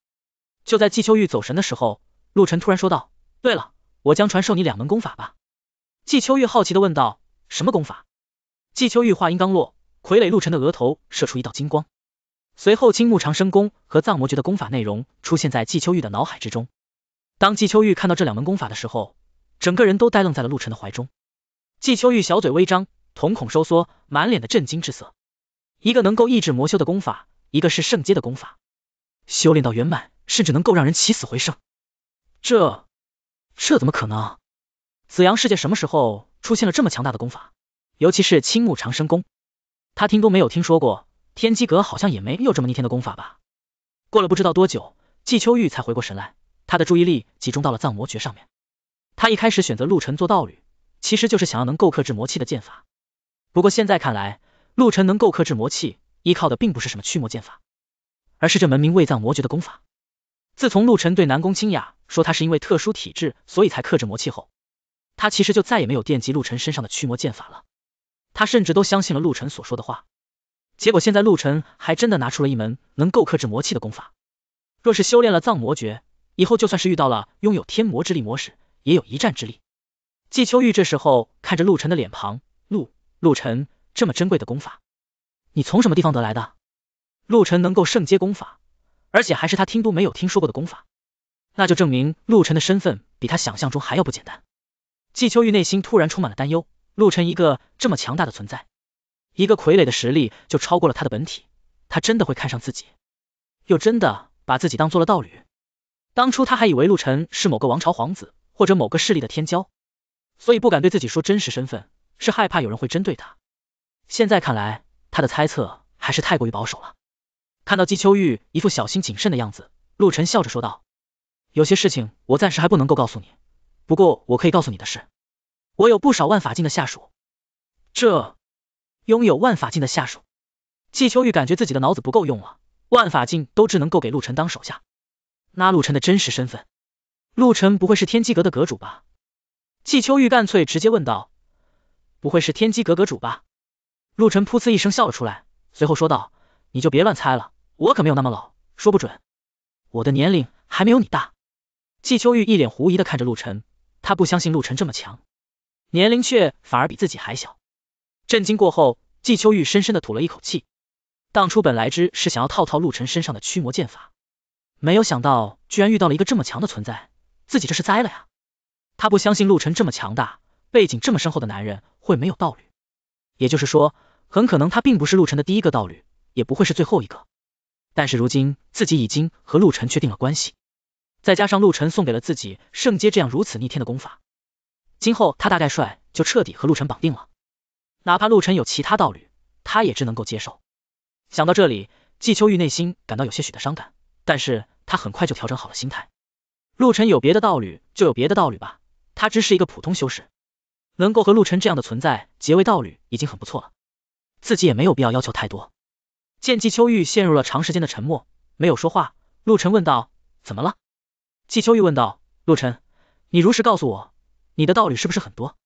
就在季秋玉走神的时候，陆晨突然说道：“对了，我将传授你两门功法吧。”季秋玉好奇的问道：“什么功法？”季秋玉话音刚落。傀儡陆晨的额头射出一道金光，随后青木长生功和藏魔诀的功法内容出现在季秋玉的脑海之中。当季秋玉看到这两门功法的时候，整个人都呆愣在了陆晨的怀中。季秋玉小嘴微张，瞳孔收缩，满脸的震惊之色。一个能够抑制魔修的功法，一个是圣阶的功法，修炼到圆满，甚至能够让人起死回生。这，这怎么可能？紫阳世界什么时候出现了这么强大的功法？尤其是青木长生功。他听都没有听说过，天机阁好像也没有这么逆天的功法吧？过了不知道多久，季秋玉才回过神来，他的注意力集中到了藏魔诀上面。他一开始选择陆晨做道侣，其实就是想要能够克制魔气的剑法。不过现在看来，陆晨能够克制魔气，依靠的并不是什么驱魔剑法，而是这门名为藏魔诀的功法。自从陆晨对南宫清雅说他是因为特殊体质所以才克制魔气后，他其实就再也没有惦记陆晨身上的驱魔剑法了。他甚至都相信了陆晨所说的话，结果现在陆晨还真的拿出了一门能够克制魔气的功法，若是修炼了藏魔诀，以后就算是遇到了拥有天魔之力魔使，也有一战之力。季秋玉这时候看着陆晨的脸庞，陆陆晨这么珍贵的功法，你从什么地方得来的？陆晨能够圣阶功法，而且还是他听都没有听说过的功法，那就证明陆晨的身份比他想象中还要不简单。季秋玉内心突然充满了担忧。陆晨一个这么强大的存在，一个傀儡的实力就超过了他的本体，他真的会看上自己，又真的把自己当做了道侣？当初他还以为陆晨是某个王朝皇子或者某个势力的天骄，所以不敢对自己说真实身份，是害怕有人会针对他。现在看来，他的猜测还是太过于保守了。看到季秋玉一副小心谨慎的样子，陆晨笑着说道：“有些事情我暂时还不能够告诉你，不过我可以告诉你的是。”我有不少万法镜的下属，这拥有万法镜的下属，季秋玉感觉自己的脑子不够用了，万法镜都只能够给陆晨当手下，那陆晨的真实身份，陆晨不会是天机阁的阁主吧？季秋玉干脆直接问道，不会是天机阁阁主吧？陆晨噗呲一声笑了出来，随后说道，你就别乱猜了，我可没有那么老，说不准我的年龄还没有你大。季秋玉一脸狐疑的看着陆晨，他不相信陆晨这么强。年龄却反而比自己还小，震惊过后，季秋玉深深的吐了一口气。当初本来只是想要套套路晨身上的驱魔剑法，没有想到居然遇到了一个这么强的存在，自己这是栽了呀。他不相信陆晨这么强大，背景这么深厚的男人会没有道侣，也就是说，很可能他并不是陆晨的第一个道侣，也不会是最后一个。但是如今自己已经和陆晨确定了关系，再加上陆晨送给了自己圣阶这样如此逆天的功法。今后他大概率就彻底和陆晨绑定了，哪怕陆晨有其他道侣，他也只能够接受。想到这里，季秋玉内心感到有些许的伤感，但是他很快就调整好了心态。陆晨有别的道侣，就有别的道侣吧，他只是一个普通修士，能够和陆晨这样的存在结为道侣已经很不错了，自己也没有必要要求太多。见季秋玉陷入了长时间的沉默，没有说话，陆晨问道：“怎么了？”季秋玉问道：“陆晨，你如实告诉我。”你的道侣是不是很多？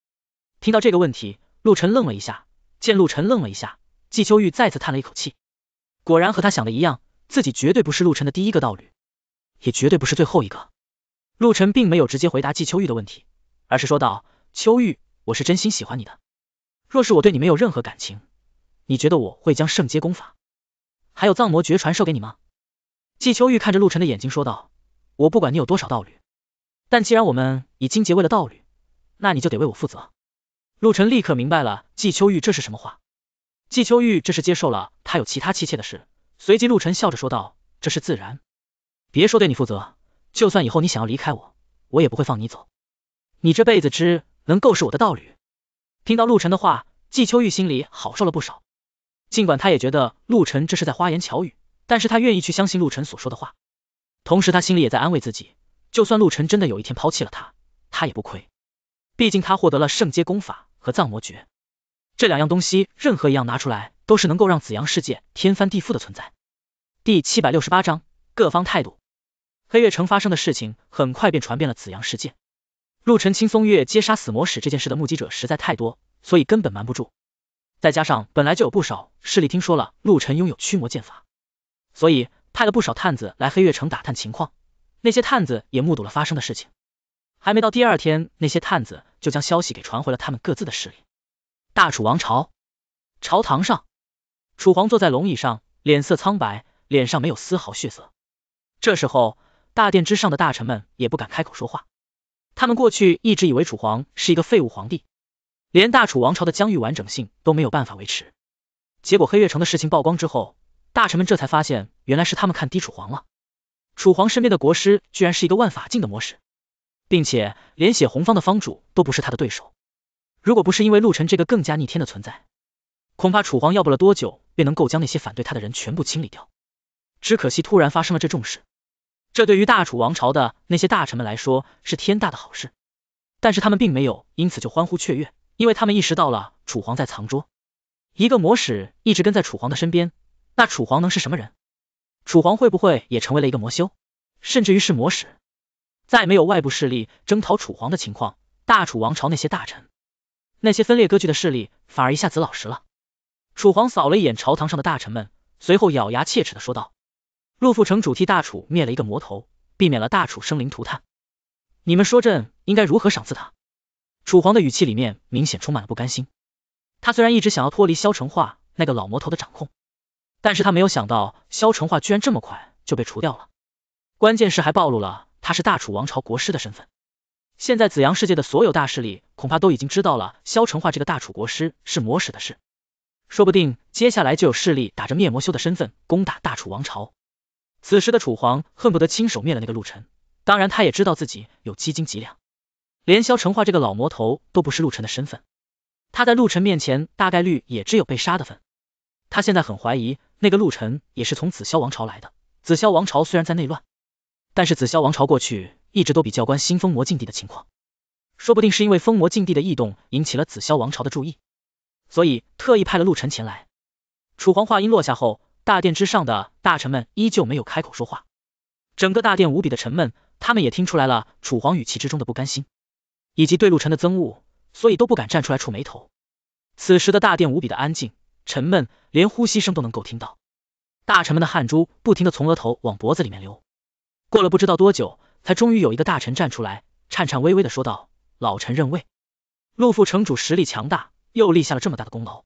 听到这个问题，陆晨愣了一下，见陆晨愣了一下，季秋玉再次叹了一口气，果然和他想的一样，自己绝对不是陆晨的第一个道侣，也绝对不是最后一个。陆晨并没有直接回答季秋玉的问题，而是说道：“秋玉，我是真心喜欢你的。若是我对你没有任何感情，你觉得我会将圣阶功法，还有藏魔诀传授给你吗？”季秋玉看着陆晨的眼睛说道：“我不管你有多少道侣，但既然我们已经结为了道侣。”那你就得为我负责。陆晨立刻明白了季秋玉这是什么话，季秋玉这是接受了他有其他妻妾的事。随即陆晨笑着说道，这是自然，别说对你负责，就算以后你想要离开我，我也不会放你走，你这辈子之能够是我的道侣。听到陆晨的话，季秋玉心里好受了不少，尽管他也觉得陆晨这是在花言巧语，但是他愿意去相信陆晨所说的话，同时他心里也在安慰自己，就算陆晨真的有一天抛弃了他，他也不亏。毕竟他获得了圣阶功法和藏魔诀，这两样东西，任何一样拿出来，都是能够让紫阳世界天翻地覆的存在。第七百六十八章各方态度。黑月城发生的事情，很快便传遍了紫阳世界。陆晨轻松月接杀死魔使这件事的目击者实在太多，所以根本瞒不住。再加上本来就有不少势力听说了陆晨拥有驱魔剑法，所以派了不少探子来黑月城打探情况。那些探子也目睹了发生的事情。还没到第二天，那些探子就将消息给传回了他们各自的势力。大楚王朝，朝堂上，楚皇坐在龙椅上，脸色苍白，脸上没有丝毫血色。这时候，大殿之上的大臣们也不敢开口说话。他们过去一直以为楚皇是一个废物皇帝，连大楚王朝的疆域完整性都没有办法维持。结果黑月城的事情曝光之后，大臣们这才发现，原来是他们看低楚皇了。楚皇身边的国师居然是一个万法境的魔使。并且连血红方的方主都不是他的对手，如果不是因为陆晨这个更加逆天的存在，恐怕楚皇要不了多久便能够将那些反对他的人全部清理掉。只可惜突然发生了这重事，这对于大楚王朝的那些大臣们来说是天大的好事，但是他们并没有因此就欢呼雀跃，因为他们意识到了楚皇在藏拙。一个魔使一直跟在楚皇的身边，那楚皇能是什么人？楚皇会不会也成为了一个魔修，甚至于是魔使？再没有外部势力征讨楚皇的情况，大楚王朝那些大臣，那些分裂割据的势力反而一下子老实了。楚皇扫了一眼朝堂上的大臣们，随后咬牙切齿的说道：“陆富城主替大楚灭了一个魔头，避免了大楚生灵涂炭，你们说朕应该如何赏赐他？”楚皇的语气里面明显充满了不甘心。他虽然一直想要脱离萧成化那个老魔头的掌控，但是他没有想到萧成化居然这么快就被除掉了。关键是还暴露了他是大楚王朝国师的身份。现在紫阳世界的所有大势力恐怕都已经知道了萧承化这个大楚国师是魔使的事，说不定接下来就有势力打着灭魔修的身份攻打大楚王朝。此时的楚皇恨不得亲手灭了那个陆晨，当然他也知道自己有几斤几两，连萧承化这个老魔头都不是陆晨的身份，他在陆晨面前大概率也只有被杀的份。他现在很怀疑那个陆晨也是从紫霄王朝来的，紫霄王朝虽然在内乱。但是紫霄王朝过去一直都比较关心封魔禁地的情况，说不定是因为封魔禁地的异动引起了紫霄王朝的注意，所以特意派了陆晨前来。楚皇话音落下后，大殿之上的大臣们依旧没有开口说话，整个大殿无比的沉闷，他们也听出来了楚皇语气之中的不甘心，以及对陆晨的憎恶，所以都不敢站出来触眉头。此时的大殿无比的安静、沉闷，连呼吸声都能够听到，大臣们的汗珠不停的从额头往脖子里面流。过了不知道多久，才终于有一个大臣站出来，颤颤巍巍的说道：“老臣认为，陆副城主实力强大，又立下了这么大的功劳，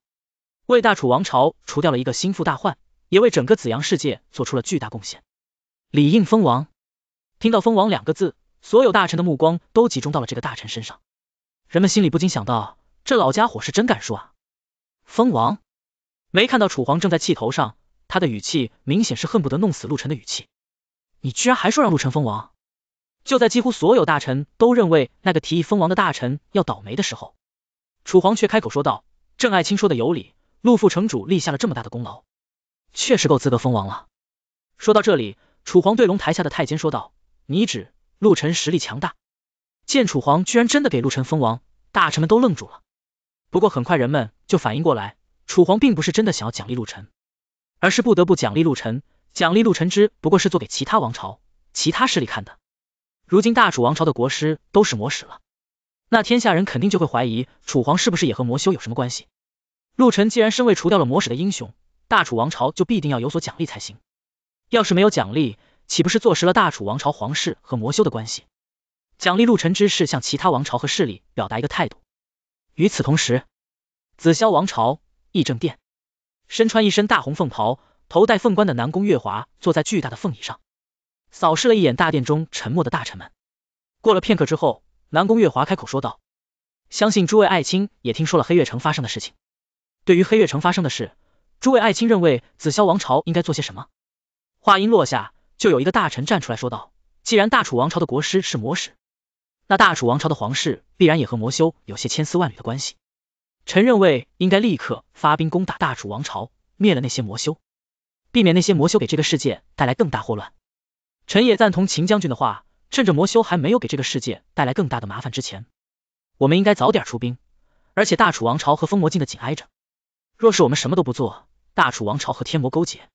为大楚王朝除掉了一个心腹大患，也为整个紫阳世界做出了巨大贡献，理应封王。”听到“封王”两个字，所有大臣的目光都集中到了这个大臣身上，人们心里不禁想到，这老家伙是真敢说啊！封王？没看到楚皇正在气头上，他的语气明显是恨不得弄死陆晨的语气。你居然还说让陆晨封王？就在几乎所有大臣都认为那个提议封王的大臣要倒霉的时候，楚皇却开口说道：“郑爱卿说的有理，陆副城主立下了这么大的功劳，确实够资格封王了。”说到这里，楚皇对龙台下的太监说道：“你指陆晨实力强大。”见楚皇居然真的给陆晨封王，大臣们都愣住了。不过很快人们就反应过来，楚皇并不是真的想要奖励陆晨，而是不得不奖励陆晨。奖励陆沉之不过是做给其他王朝、其他势力看的。如今大楚王朝的国师都是魔使了，那天下人肯定就会怀疑楚皇是不是也和魔修有什么关系。陆沉既然身为除掉了魔使的英雄，大楚王朝就必定要有所奖励才行。要是没有奖励，岂不是坐实了大楚王朝皇室和魔修的关系？奖励陆沉之是向其他王朝和势力表达一个态度。与此同时，紫霄王朝议政殿，身穿一身大红凤袍。头戴凤冠的南宫月华坐在巨大的凤椅上，扫视了一眼大殿中沉默的大臣们。过了片刻之后，南宫月华开口说道：“相信诸位爱卿也听说了黑月城发生的事情。对于黑月城发生的事，诸位爱卿认为紫霄王朝应该做些什么？”话音落下，就有一个大臣站出来说道：“既然大楚王朝的国师是魔使，那大楚王朝的皇室必然也和魔修有些千丝万缕的关系。臣认为应该立刻发兵攻打大楚王朝，灭了那些魔修。”避免那些魔修给这个世界带来更大祸乱，臣也赞同秦将军的话，趁着魔修还没有给这个世界带来更大的麻烦之前，我们应该早点出兵。而且大楚王朝和封魔境的紧挨着，若是我们什么都不做，大楚王朝和天魔勾结，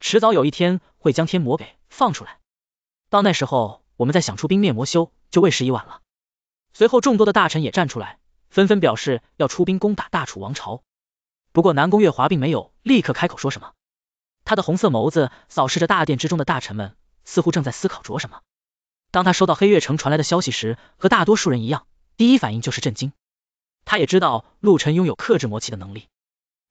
迟早有一天会将天魔给放出来，到那时候我们再想出兵灭魔修就为时已晚了。随后众多的大臣也站出来，纷纷表示要出兵攻打大楚王朝。不过南宫月华并没有立刻开口说什么。他的红色眸子扫视着大殿之中的大臣们，似乎正在思考着什么。当他收到黑月城传来的消息时，和大多数人一样，第一反应就是震惊。他也知道陆晨拥有克制魔气的能力，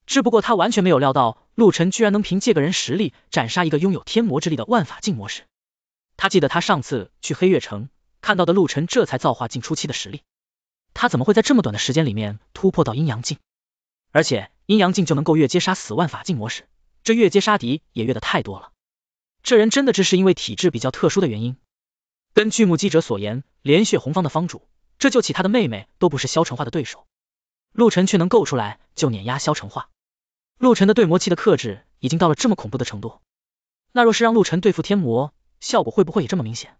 只不过他完全没有料到陆晨居然能凭借个人实力斩杀一个拥有天魔之力的万法境魔使。他记得他上次去黑月城看到的陆晨，这才造化境初期的实力，他怎么会在这么短的时间里面突破到阴阳境？而且阴阳境就能够越阶杀死万法境魔使？这越阶杀敌也越的太多了，这人真的只是因为体质比较特殊的原因。根据目击者所言，连血红方的方主，这救起他的妹妹都不是萧成化的对手，陆晨却能够出来就碾压萧成化。陆晨的对魔气的克制已经到了这么恐怖的程度，那若是让陆晨对付天魔，效果会不会也这么明显？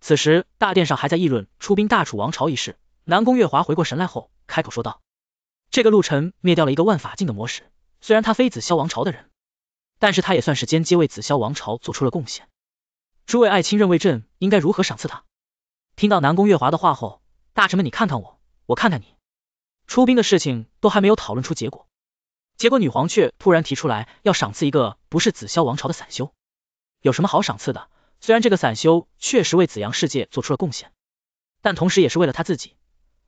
此时大殿上还在议论出兵大楚王朝一事，南宫月华回过神来后开口说道：“这个陆晨灭掉了一个万法境的魔使，虽然他非子萧王朝的人。”但是他也算是间接为紫霄王朝做出了贡献。诸位爱卿，认为朕应该如何赏赐他？听到南宫月华的话后，大臣们你看看我，我看看你，出兵的事情都还没有讨论出结果，结果女皇却突然提出来要赏赐一个不是紫霄王朝的散修，有什么好赏赐的？虽然这个散修确实为紫阳世界做出了贡献，但同时也是为了他自己，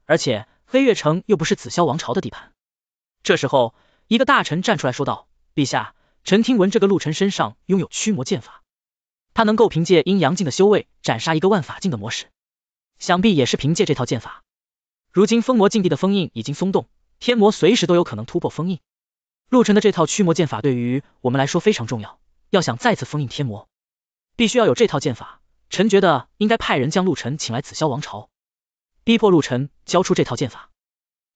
而且黑月城又不是紫霄王朝的地盘。这时候，一个大臣站出来说道：“陛下。”臣听闻这个陆晨身上拥有驱魔剑法，他能够凭借阴阳镜的修为斩杀一个万法镜的魔使，想必也是凭借这套剑法。如今封魔禁地的封印已经松动，天魔随时都有可能突破封印。陆晨的这套驱魔剑法对于我们来说非常重要，要想再次封印天魔，必须要有这套剑法。臣觉得应该派人将陆晨请来紫霄王朝，逼迫陆晨交出这套剑法。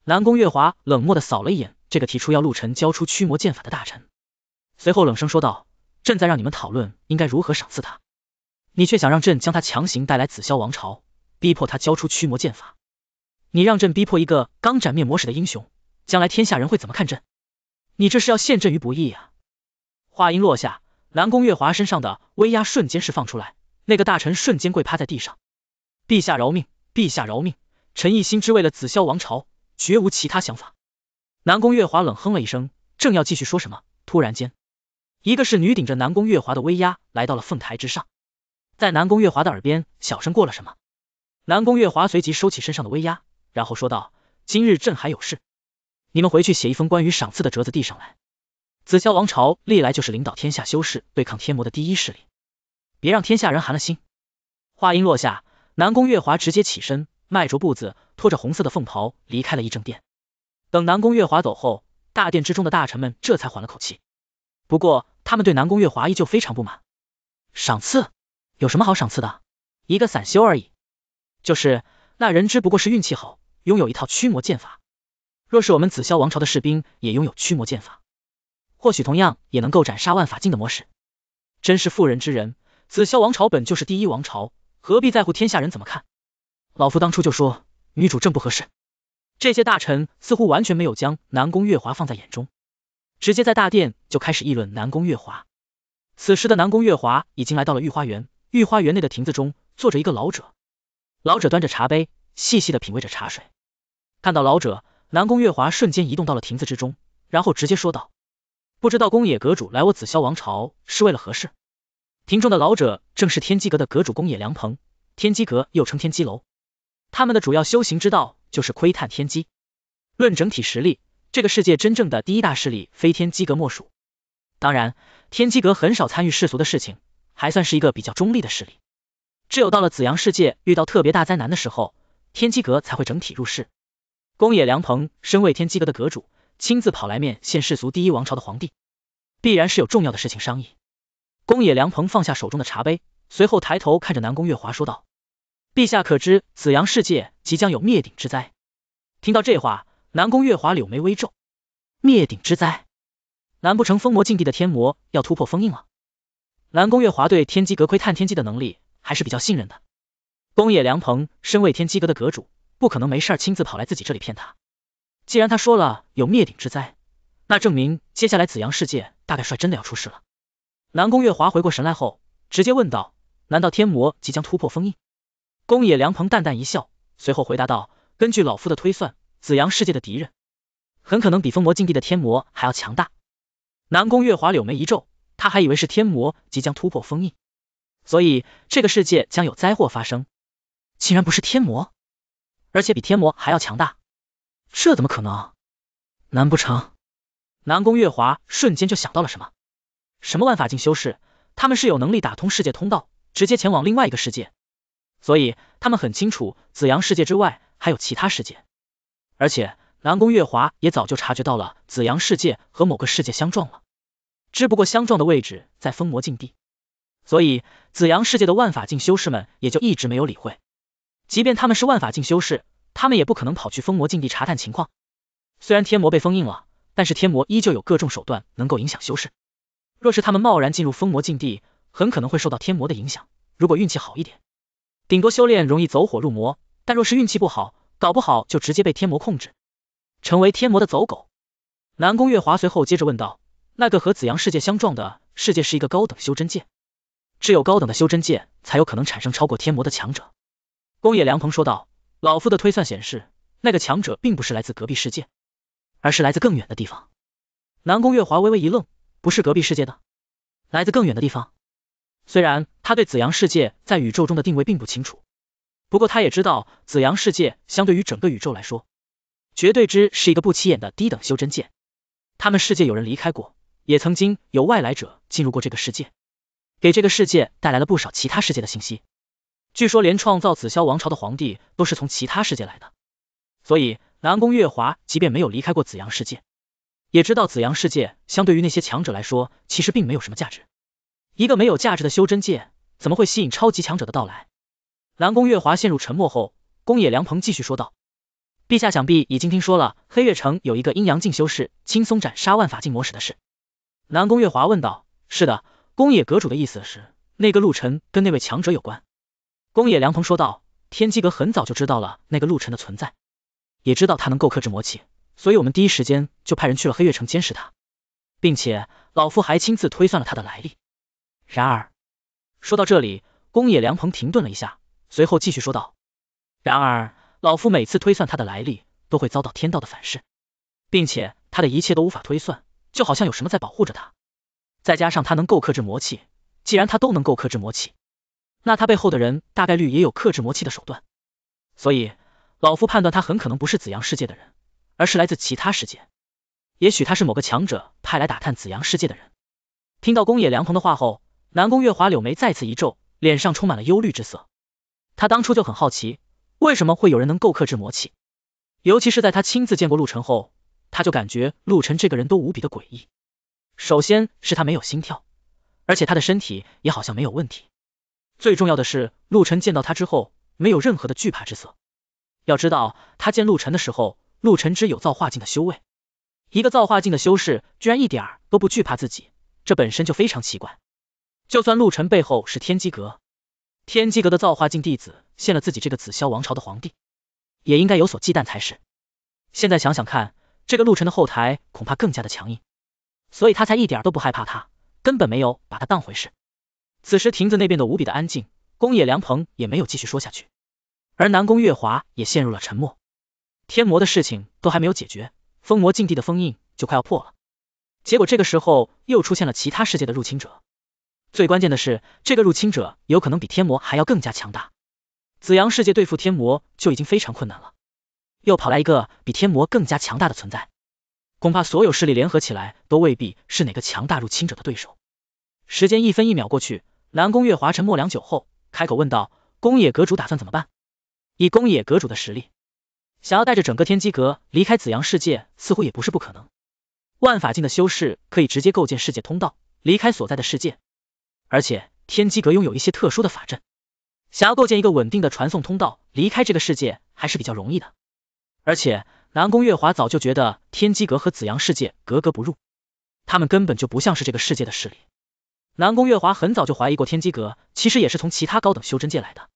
南宫月华冷漠的扫了一眼这个提出要陆晨交出驱魔剑法的大臣。随后冷声说道：“朕在让你们讨论应该如何赏赐他，你却想让朕将他强行带来紫霄王朝，逼迫他交出驱魔剑法。你让朕逼迫一个刚斩灭魔使的英雄，将来天下人会怎么看朕？你这是要陷朕于不义啊！”话音落下，南宫月华身上的威压瞬间释放出来，那个大臣瞬间跪趴在地上：“陛下饶命，陛下饶命！臣一心只为了紫霄王朝，绝无其他想法。”南宫月华冷哼了一声，正要继续说什么，突然间。一个侍女顶着南宫月华的威压来到了凤台之上，在南宫月华的耳边小声过了什么，南宫月华随即收起身上的威压，然后说道：“今日朕还有事，你们回去写一封关于赏赐的折子递上来。”子霄王朝历来就是领导天下修士对抗天魔的第一势力，别让天下人寒了心。话音落下，南宫月华直接起身，迈着步子，拖着红色的凤袍离开了议政殿。等南宫月华走后，大殿之中的大臣们这才缓了口气。不过。他们对南宫月华依旧非常不满，赏赐有什么好赏赐的？一个散修而已，就是那人只不过是运气好，拥有一套驱魔剑法。若是我们紫霄王朝的士兵也拥有驱魔剑法，或许同样也能够斩杀万法境的魔士。真是妇人之仁，紫霄王朝本就是第一王朝，何必在乎天下人怎么看？老夫当初就说女主正不合适，这些大臣似乎完全没有将南宫月华放在眼中。直接在大殿就开始议论南宫月华。此时的南宫月华已经来到了御花园，御花园内的亭子中坐着一个老者，老者端着茶杯，细细的品味着茶水。看到老者，南宫月华瞬间移动到了亭子之中，然后直接说道：“不知道宫野阁主来我紫霄王朝是为了何事？”亭中的老者正是天机阁的阁主宫野良鹏，天机阁又称天机楼，他们的主要修行之道就是窥探天机。论整体实力。这个世界真正的第一大势力，非天机阁莫属。当然，天机阁很少参与世俗的事情，还算是一个比较中立的势力。只有到了紫阳世界遇到特别大灾难的时候，天机阁才会整体入世。宫野良鹏身为天机阁的阁主，亲自跑来面现世俗第一王朝的皇帝，必然是有重要的事情商议。宫野良鹏放下手中的茶杯，随后抬头看着南宫月华说道：“陛下可知紫阳世界即将有灭顶之灾？”听到这话。南宫月华柳眉微皱，灭顶之灾？难不成封魔禁地的天魔要突破封印了？南宫月华对天机阁窥探天机的能力还是比较信任的。宫野良朋身为天机阁的阁主，不可能没事亲自跑来自己这里骗他。既然他说了有灭顶之灾，那证明接下来紫阳世界大概率真的要出事了。南宫月华回过神来后，直接问道：“难道天魔即将突破封印？”宫野良朋淡淡一笑，随后回答道：“根据老夫的推算。”紫阳世界的敌人很可能比封魔禁地的天魔还要强大。南宫月华柳眉一皱，他还以为是天魔即将突破封印，所以这个世界将有灾祸发生。竟然不是天魔，而且比天魔还要强大，这怎么可能？难不成？南宫月华瞬间就想到了什么？什么万法境修士，他们是有能力打通世界通道，直接前往另外一个世界，所以他们很清楚紫阳世界之外还有其他世界。而且南宫月华也早就察觉到了紫阳世界和某个世界相撞了，只不过相撞的位置在封魔禁地，所以紫阳世界的万法境修士们也就一直没有理会。即便他们是万法境修士，他们也不可能跑去封魔禁地查探情况。虽然天魔被封印了，但是天魔依旧有各种手段能够影响修士。若是他们贸然进入封魔禁地，很可能会受到天魔的影响。如果运气好一点，顶多修炼容易走火入魔；但若是运气不好，搞不好就直接被天魔控制，成为天魔的走狗。南宫月华随后接着问道：“那个和紫阳世界相撞的世界是一个高等修真界，只有高等的修真界才有可能产生超过天魔的强者。”宫野良鹏说道：“老夫的推算显示，那个强者并不是来自隔壁世界，而是来自更远的地方。”南宫月华微微一愣：“不是隔壁世界的，来自更远的地方？”虽然他对紫阳世界在宇宙中的定位并不清楚。不过他也知道，紫阳世界相对于整个宇宙来说，绝对之是一个不起眼的低等修真界。他们世界有人离开过，也曾经有外来者进入过这个世界，给这个世界带来了不少其他世界的信息。据说连创造紫霄王朝的皇帝都是从其他世界来的。所以南宫月华即便没有离开过紫阳世界，也知道紫阳世界相对于那些强者来说，其实并没有什么价值。一个没有价值的修真界，怎么会吸引超级强者的到来？南宫月华陷入沉默后，宫野良鹏继续说道：“陛下想必已经听说了黑月城有一个阴阳镜修士轻松斩杀万法镜魔使的事。”南宫月华问道：“是的，宫野阁主的意思是那个陆晨跟那位强者有关？”宫野良鹏说道：“天机阁很早就知道了那个陆晨的存在，也知道他能够克制魔气，所以我们第一时间就派人去了黑月城监视他，并且老夫还亲自推算了他的来历。”然而，说到这里，宫野良鹏停顿了一下。随后继续说道，然而老夫每次推算他的来历，都会遭到天道的反噬，并且他的一切都无法推算，就好像有什么在保护着他。再加上他能够克制魔气，既然他都能够克制魔气，那他背后的人大概率也有克制魔气的手段。所以老夫判断他很可能不是紫阳世界的人，而是来自其他世界。也许他是某个强者派来打探紫阳世界的人。听到公野良朋的话后，南宫月华柳眉再次一皱，脸上充满了忧虑之色。他当初就很好奇，为什么会有人能够克制魔气，尤其是在他亲自见过陆晨后，他就感觉陆晨这个人都无比的诡异。首先是他没有心跳，而且他的身体也好像没有问题。最重要的是，陆晨见到他之后，没有任何的惧怕之色。要知道，他见陆晨的时候，陆晨只有造化境的修为，一个造化境的修士，居然一点都不惧怕自己，这本身就非常奇怪。就算陆晨背后是天机阁。天机阁的造化境弟子，献了自己这个紫霄王朝的皇帝，也应该有所忌惮才是。现在想想看，这个陆晨的后台恐怕更加的强硬，所以他才一点都不害怕他，根本没有把他当回事。此时亭子内变得无比的安静，宫野良鹏也没有继续说下去，而南宫月华也陷入了沉默。天魔的事情都还没有解决，封魔禁地的封印就快要破了，结果这个时候又出现了其他世界的入侵者。最关键的是，这个入侵者有可能比天魔还要更加强大。紫阳世界对付天魔就已经非常困难了，又跑来一个比天魔更加强大的存在，恐怕所有势力联合起来都未必是哪个强大入侵者的对手。时间一分一秒过去，南宫月华沉默良久后，开口问道：“宫野阁主打算怎么办？以宫野阁主的实力，想要带着整个天机阁离开紫阳世界，似乎也不是不可能。万法境的修士可以直接构建世界通道，离开所在的世界。”而且天机阁拥有一些特殊的法阵，想要构建一个稳定的传送通道离开这个世界还是比较容易的。而且南宫月华早就觉得天机阁和紫阳世界格格不入，他们根本就不像是这个世界的势力。南宫月华很早就怀疑过天机阁，其实也是从其他高等修真界来的。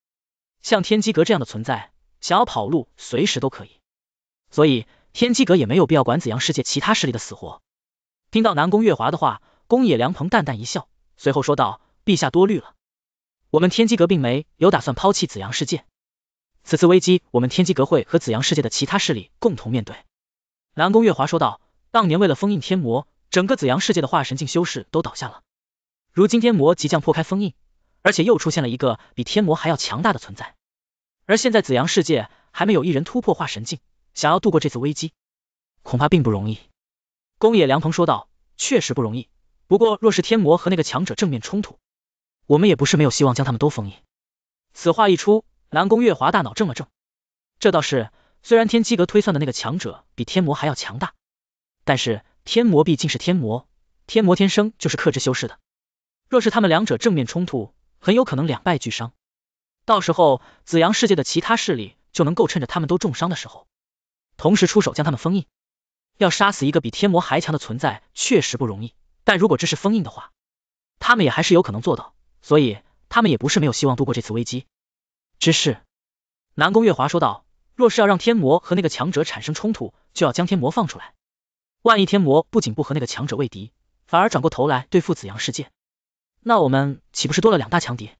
像天机阁这样的存在，想要跑路随时都可以，所以天机阁也没有必要管紫阳世界其他势力的死活。听到南宫月华的话，宫野良鹏淡淡一笑。随后说道：“陛下多虑了，我们天机阁并没有打算抛弃紫阳世界。此次危机，我们天机阁会和紫阳世界的其他势力共同面对。”南宫月华说道：“当年为了封印天魔，整个紫阳世界的化神境修士都倒下了。如今天魔即将破开封印，而且又出现了一个比天魔还要强大的存在。而现在紫阳世界还没有一人突破化神境，想要度过这次危机，恐怕并不容易。”宫野良鹏说道：“确实不容易。”不过，若是天魔和那个强者正面冲突，我们也不是没有希望将他们都封印。此话一出，南宫月华大脑怔了怔。这倒是。虽然天机阁推算的那个强者比天魔还要强大，但是天魔毕竟是天魔，天魔天生就是克制修士的。若是他们两者正面冲突，很有可能两败俱伤。到时候，紫阳世界的其他势力就能够趁着他们都重伤的时候，同时出手将他们封印。要杀死一个比天魔还强的存在，确实不容易。但如果这是封印的话，他们也还是有可能做到，所以他们也不是没有希望度过这次危机。只是南宫月华说道：“若是要让天魔和那个强者产生冲突，就要将天魔放出来。万一天魔不仅不和那个强者为敌，反而转过头来对付紫阳世界，那我们岂不是多了两大强敌？”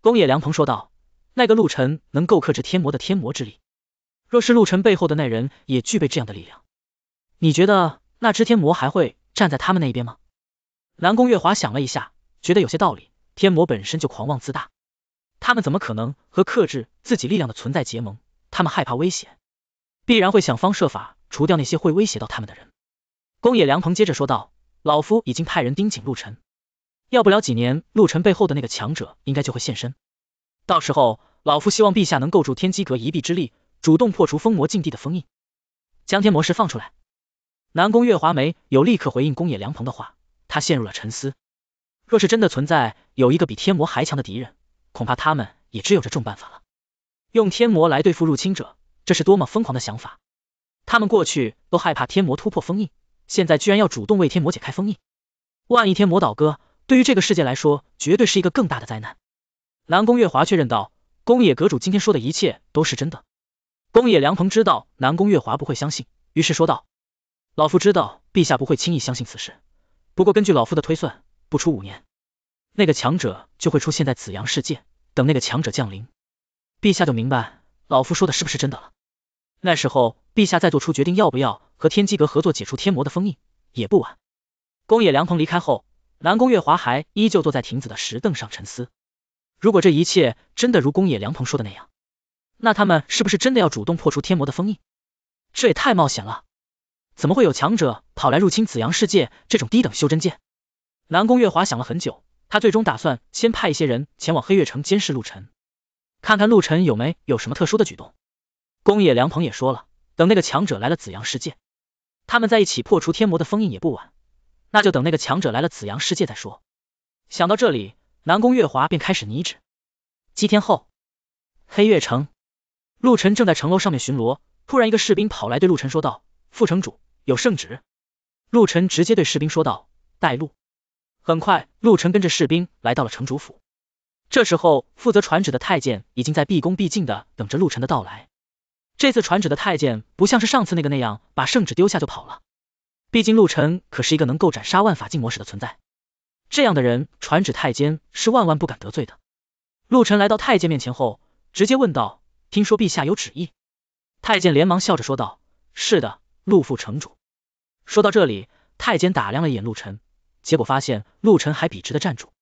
宫野良鹏说道：“那个陆晨能够克制天魔的天魔之力，若是陆晨背后的那人也具备这样的力量，你觉得那只天魔还会站在他们那一边吗？”南宫月华想了一下，觉得有些道理。天魔本身就狂妄自大，他们怎么可能和克制自己力量的存在结盟？他们害怕威胁，必然会想方设法除掉那些会威胁到他们的人。宫野良鹏接着说道：“老夫已经派人盯紧陆晨，要不了几年，陆晨背后的那个强者应该就会现身。到时候，老夫希望陛下能构筑天机阁一臂之力，主动破除封魔禁地的封印，将天魔石放出来。”南宫月华没有立刻回应宫野良鹏的话。他陷入了沉思，若是真的存在有一个比天魔还强的敌人，恐怕他们也只有这种办法了，用天魔来对付入侵者，这是多么疯狂的想法！他们过去都害怕天魔突破封印，现在居然要主动为天魔解开封印，万一天魔倒戈，对于这个世界来说，绝对是一个更大的灾难。南宫月华确认道：“宫野阁主今天说的一切都是真的。”宫野良鹏知道南宫月华不会相信，于是说道：“老夫知道陛下不会轻易相信此事。”不过，根据老夫的推算，不出五年，那个强者就会出现在紫阳世界。等那个强者降临，陛下就明白老夫说的是不是真的了。那时候，陛下再做出决定要不要和天机阁合作解除天魔的封印，也不晚。宫野良鹏离开后，南宫月华还依旧坐在亭子的石凳上沉思。如果这一切真的如宫野良鹏说的那样，那他们是不是真的要主动破除天魔的封印？这也太冒险了。怎么会有强者跑来入侵紫阳世界这种低等修真界？南宫月华想了很久，他最终打算先派一些人前往黑月城监视陆晨，看看陆晨有没有什么特殊的举动。宫野良鹏也说了，等那个强者来了紫阳世界，他们在一起破除天魔的封印也不晚。那就等那个强者来了紫阳世界再说。想到这里，南宫月华便开始拟旨。几天后，黑月城，陆晨正在城楼上面巡逻，突然一个士兵跑来对陆晨说道：“副城主。”有圣旨，陆晨直接对士兵说道：“带路。”很快，陆晨跟着士兵来到了城主府。这时候，负责传旨的太监已经在毕恭毕敬的等着陆晨的到来。这次传旨的太监不像是上次那个那样把圣旨丢下就跑了，毕竟陆晨可是一个能够斩杀万法境魔使的存在，这样的人传旨太监是万万不敢得罪的。陆晨来到太监面前后，直接问道：“听说陛下有旨意？”太监连忙笑着说道：“是的。”陆父城主说到这里，太监打量了一眼陆晨，结果发现陆晨还笔直的站住，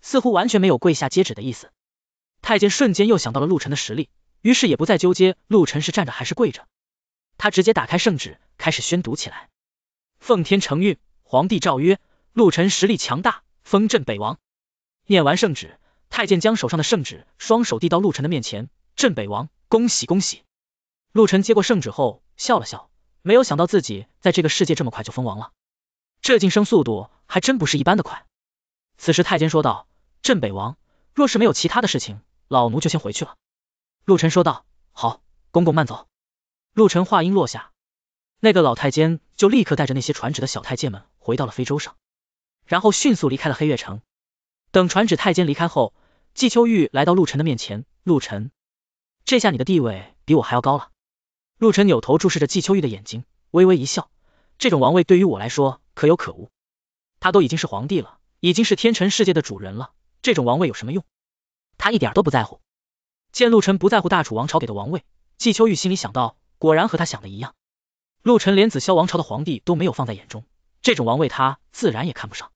似乎完全没有跪下接旨的意思。太监瞬间又想到了陆晨的实力，于是也不再纠结陆晨是站着还是跪着，他直接打开圣旨，开始宣读起来。奉天承运，皇帝诏曰：陆晨实力强大，封镇北王。念完圣旨，太监将手上的圣旨双手递到陆晨的面前。镇北王，恭喜恭喜！陆晨接过圣旨后笑了笑。没有想到自己在这个世界这么快就封王了，这晋升速度还真不是一般的快。此时太监说道：“镇北王，若是没有其他的事情，老奴就先回去了。”陆晨说道：“好，公公慢走。”陆晨话音落下，那个老太监就立刻带着那些传旨的小太监们回到了非洲上，然后迅速离开了黑月城。等传旨太监离开后，季秋玉来到陆晨的面前，陆晨，这下你的地位比我还要高了。陆晨扭头注视着季秋玉的眼睛，微微一笑，这种王位对于我来说可有可无，他都已经是皇帝了，已经是天辰世界的主人了，这种王位有什么用？他一点都不在乎。见陆晨不在乎大楚王朝给的王位，季秋玉心里想到，果然和他想的一样，陆晨连紫霄王朝的皇帝都没有放在眼中，这种王位他自然也看不上。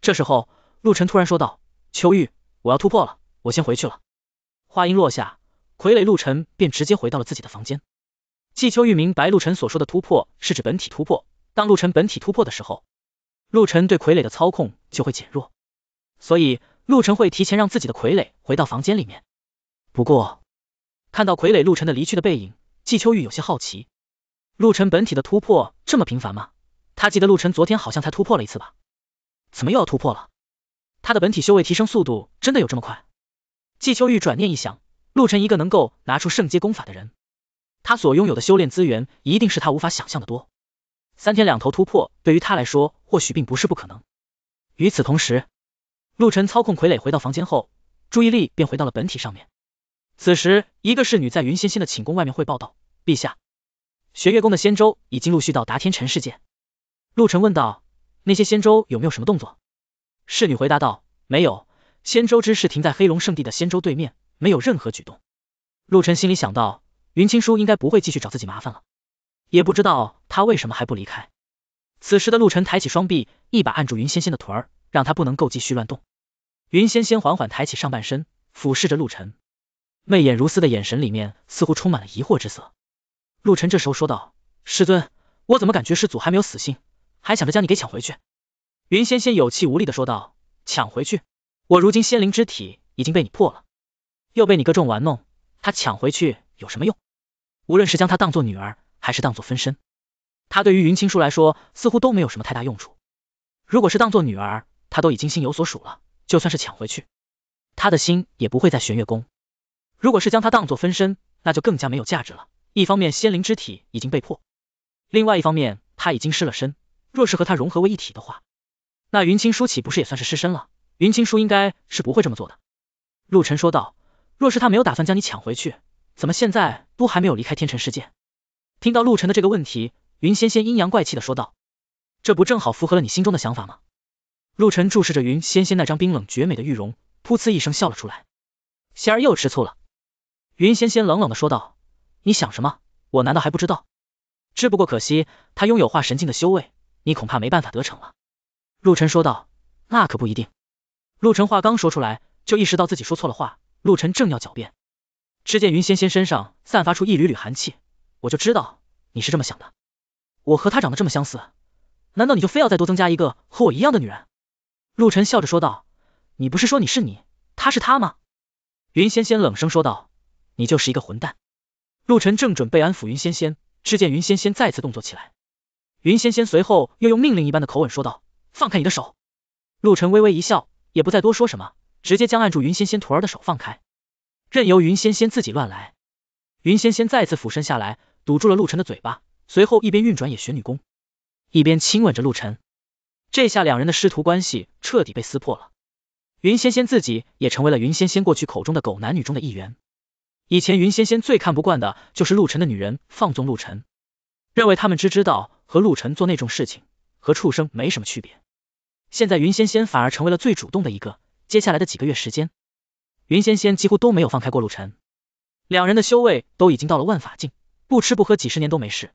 这时候，陆晨突然说道：“秋玉，我要突破了，我先回去了。”话音落下，傀儡陆晨便直接回到了自己的房间。季秋玉明白陆晨所说的突破是指本体突破，当陆晨本体突破的时候，陆晨对傀儡的操控就会减弱，所以陆晨会提前让自己的傀儡回到房间里面。不过，看到傀儡陆晨的离去的背影，季秋玉有些好奇，陆晨本体的突破这么频繁吗？他记得陆晨昨天好像才突破了一次吧？怎么又要突破了？他的本体修为提升速度真的有这么快？季秋玉转念一想，陆晨一个能够拿出圣阶功法的人。他所拥有的修炼资源，一定是他无法想象的多。三天两头突破，对于他来说，或许并不是不可能。与此同时，陆晨操控傀儡回到房间后，注意力便回到了本体上面。此时，一个侍女在云仙仙的寝宫外面汇报道：“陛下，玄月宫的仙舟已经陆续到达天辰世界。”陆晨问道：“那些仙舟有没有什么动作？”侍女回答道：“没有，仙舟之是停在黑龙圣地的仙舟对面，没有任何举动。”陆晨心里想到。云青书应该不会继续找自己麻烦了，也不知道他为什么还不离开。此时的陆晨抬起双臂，一把按住云仙仙的腿儿，让她不能够继续乱动。云仙仙缓缓抬起上半身，俯视着陆晨，媚眼如丝的眼神里面似乎充满了疑惑之色。陆晨这时候说道：“师尊，我怎么感觉师祖还没有死心，还想着将你给抢回去？”云仙仙有气无力的说道：“抢回去？我如今仙灵之体已经被你破了，又被你各种玩弄，他抢回去有什么用？”无论是将她当做女儿，还是当做分身，她对于云青书来说似乎都没有什么太大用处。如果是当做女儿，她都已经心有所属了，就算是抢回去，她的心也不会在玄月宫。如果是将她当做分身，那就更加没有价值了。一方面仙灵之体已经被破，另外一方面她已经失了身，若是和她融合为一体的话，那云青书岂不是也算是失身了？云青书应该是不会这么做的。陆晨说道，若是他没有打算将你抢回去。怎么现在都还没有离开天辰世界？听到陆晨的这个问题，云仙仙阴阳怪气的说道：“这不正好符合了你心中的想法吗？”陆晨注视着云仙仙那张冰冷绝美的玉容，噗呲一声笑了出来。仙儿又吃醋了。云仙仙冷冷的说道：“你想什么？我难道还不知道？只不过可惜，他拥有化神境的修为，你恐怕没办法得逞了。”陆晨说道：“那可不一定。”陆晨话刚说出来，就意识到自己说错了话，陆晨正要狡辩。只见云仙仙身上散发出一缕缕寒气，我就知道你是这么想的。我和她长得这么相似，难道你就非要再多增加一个和我一样的女人？陆晨笑着说道，你不是说你是你，她是他吗？云仙仙冷声说道，你就是一个混蛋。陆晨正准备安抚云仙仙，只见云仙仙再次动作起来。云仙仙随后又用命令一般的口吻说道，放开你的手。陆晨微微一笑，也不再多说什么，直接将按住云仙仙徒儿的手放开。任由云仙仙自己乱来，云仙仙再次俯身下来，堵住了陆晨的嘴巴，随后一边运转野玄女功，一边亲吻着陆晨。这下两人的师徒关系彻底被撕破了，云仙仙自己也成为了云仙仙过去口中的狗男女中的一员。以前云仙仙最看不惯的就是陆晨的女人放纵陆晨，认为他们只知道和陆晨做那种事情，和畜生没什么区别。现在云仙仙反而成为了最主动的一个，接下来的几个月时间。云仙仙几乎都没有放开过陆晨，两人的修为都已经到了万法境，不吃不喝几十年都没事，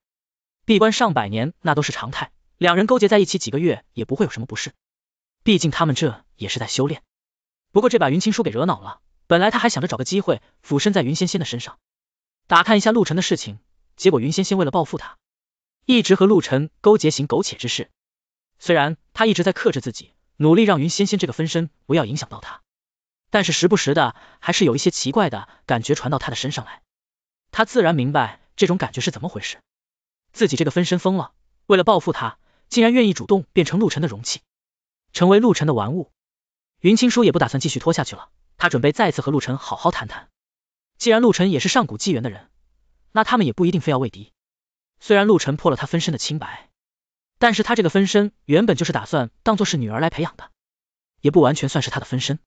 闭关上百年那都是常态，两人勾结在一起几个月也不会有什么不适，毕竟他们这也是在修炼。不过这把云青书给惹恼了，本来他还想着找个机会俯身在云仙仙的身上，打探一下陆晨的事情，结果云仙仙为了报复他，一直和陆晨勾结行苟且之事，虽然他一直在克制自己，努力让云仙仙这个分身不要影响到他。但是时不时的还是有一些奇怪的感觉传到他的身上来，他自然明白这种感觉是怎么回事，自己这个分身疯了，为了报复他，竟然愿意主动变成陆晨的容器，成为陆晨的玩物。云青书也不打算继续拖下去了，他准备再次和陆晨好好谈谈。既然陆晨也是上古纪元的人，那他们也不一定非要为敌。虽然陆晨破了他分身的清白，但是他这个分身原本就是打算当做是女儿来培养的，也不完全算是他的分身。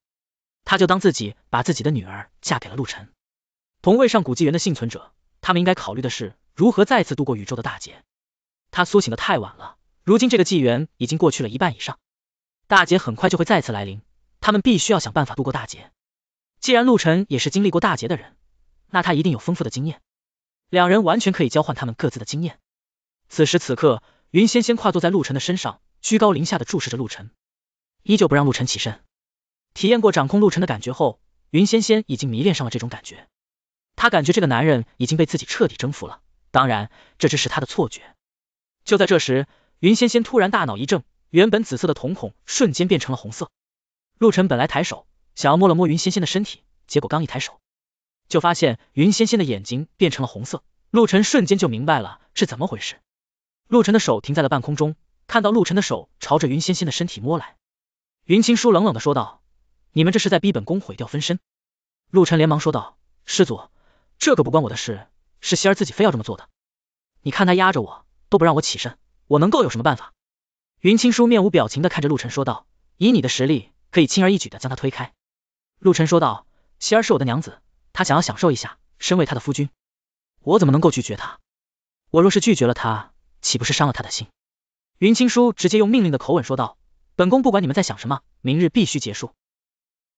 他就当自己把自己的女儿嫁给了陆晨，同位上古纪元的幸存者，他们应该考虑的是如何再次度过宇宙的大劫。他苏醒的太晚了，如今这个纪元已经过去了一半以上，大劫很快就会再次来临，他们必须要想办法度过大劫。既然陆晨也是经历过大劫的人，那他一定有丰富的经验，两人完全可以交换他们各自的经验。此时此刻，云仙仙跨坐在陆晨的身上，居高临下的注视着陆晨，依旧不让陆晨起身。体验过掌控陆晨的感觉后，云仙仙已经迷恋上了这种感觉。她感觉这个男人已经被自己彻底征服了，当然这只是她的错觉。就在这时，云仙仙突然大脑一怔，原本紫色的瞳孔瞬间变成了红色。陆晨本来抬手想要摸了摸云仙仙的身体，结果刚一抬手，就发现云仙仙的眼睛变成了红色。陆晨瞬间就明白了是怎么回事。陆晨的手停在了半空中，看到陆晨的手朝着云仙仙的身体摸来，云青书冷冷的说道。你们这是在逼本宫毁掉分身？陆晨连忙说道：“师祖，这可不关我的事，是希儿自己非要这么做的。你看他压着我，都不让我起身，我能够有什么办法？”云青书面无表情的看着陆晨说道：“以你的实力，可以轻而易举的将他推开。”陆晨说道：“希儿是我的娘子，她想要享受一下，身为她的夫君，我怎么能够拒绝她？我若是拒绝了她，岂不是伤了她的心？”云青书直接用命令的口吻说道：“本宫不管你们在想什么，明日必须结束。”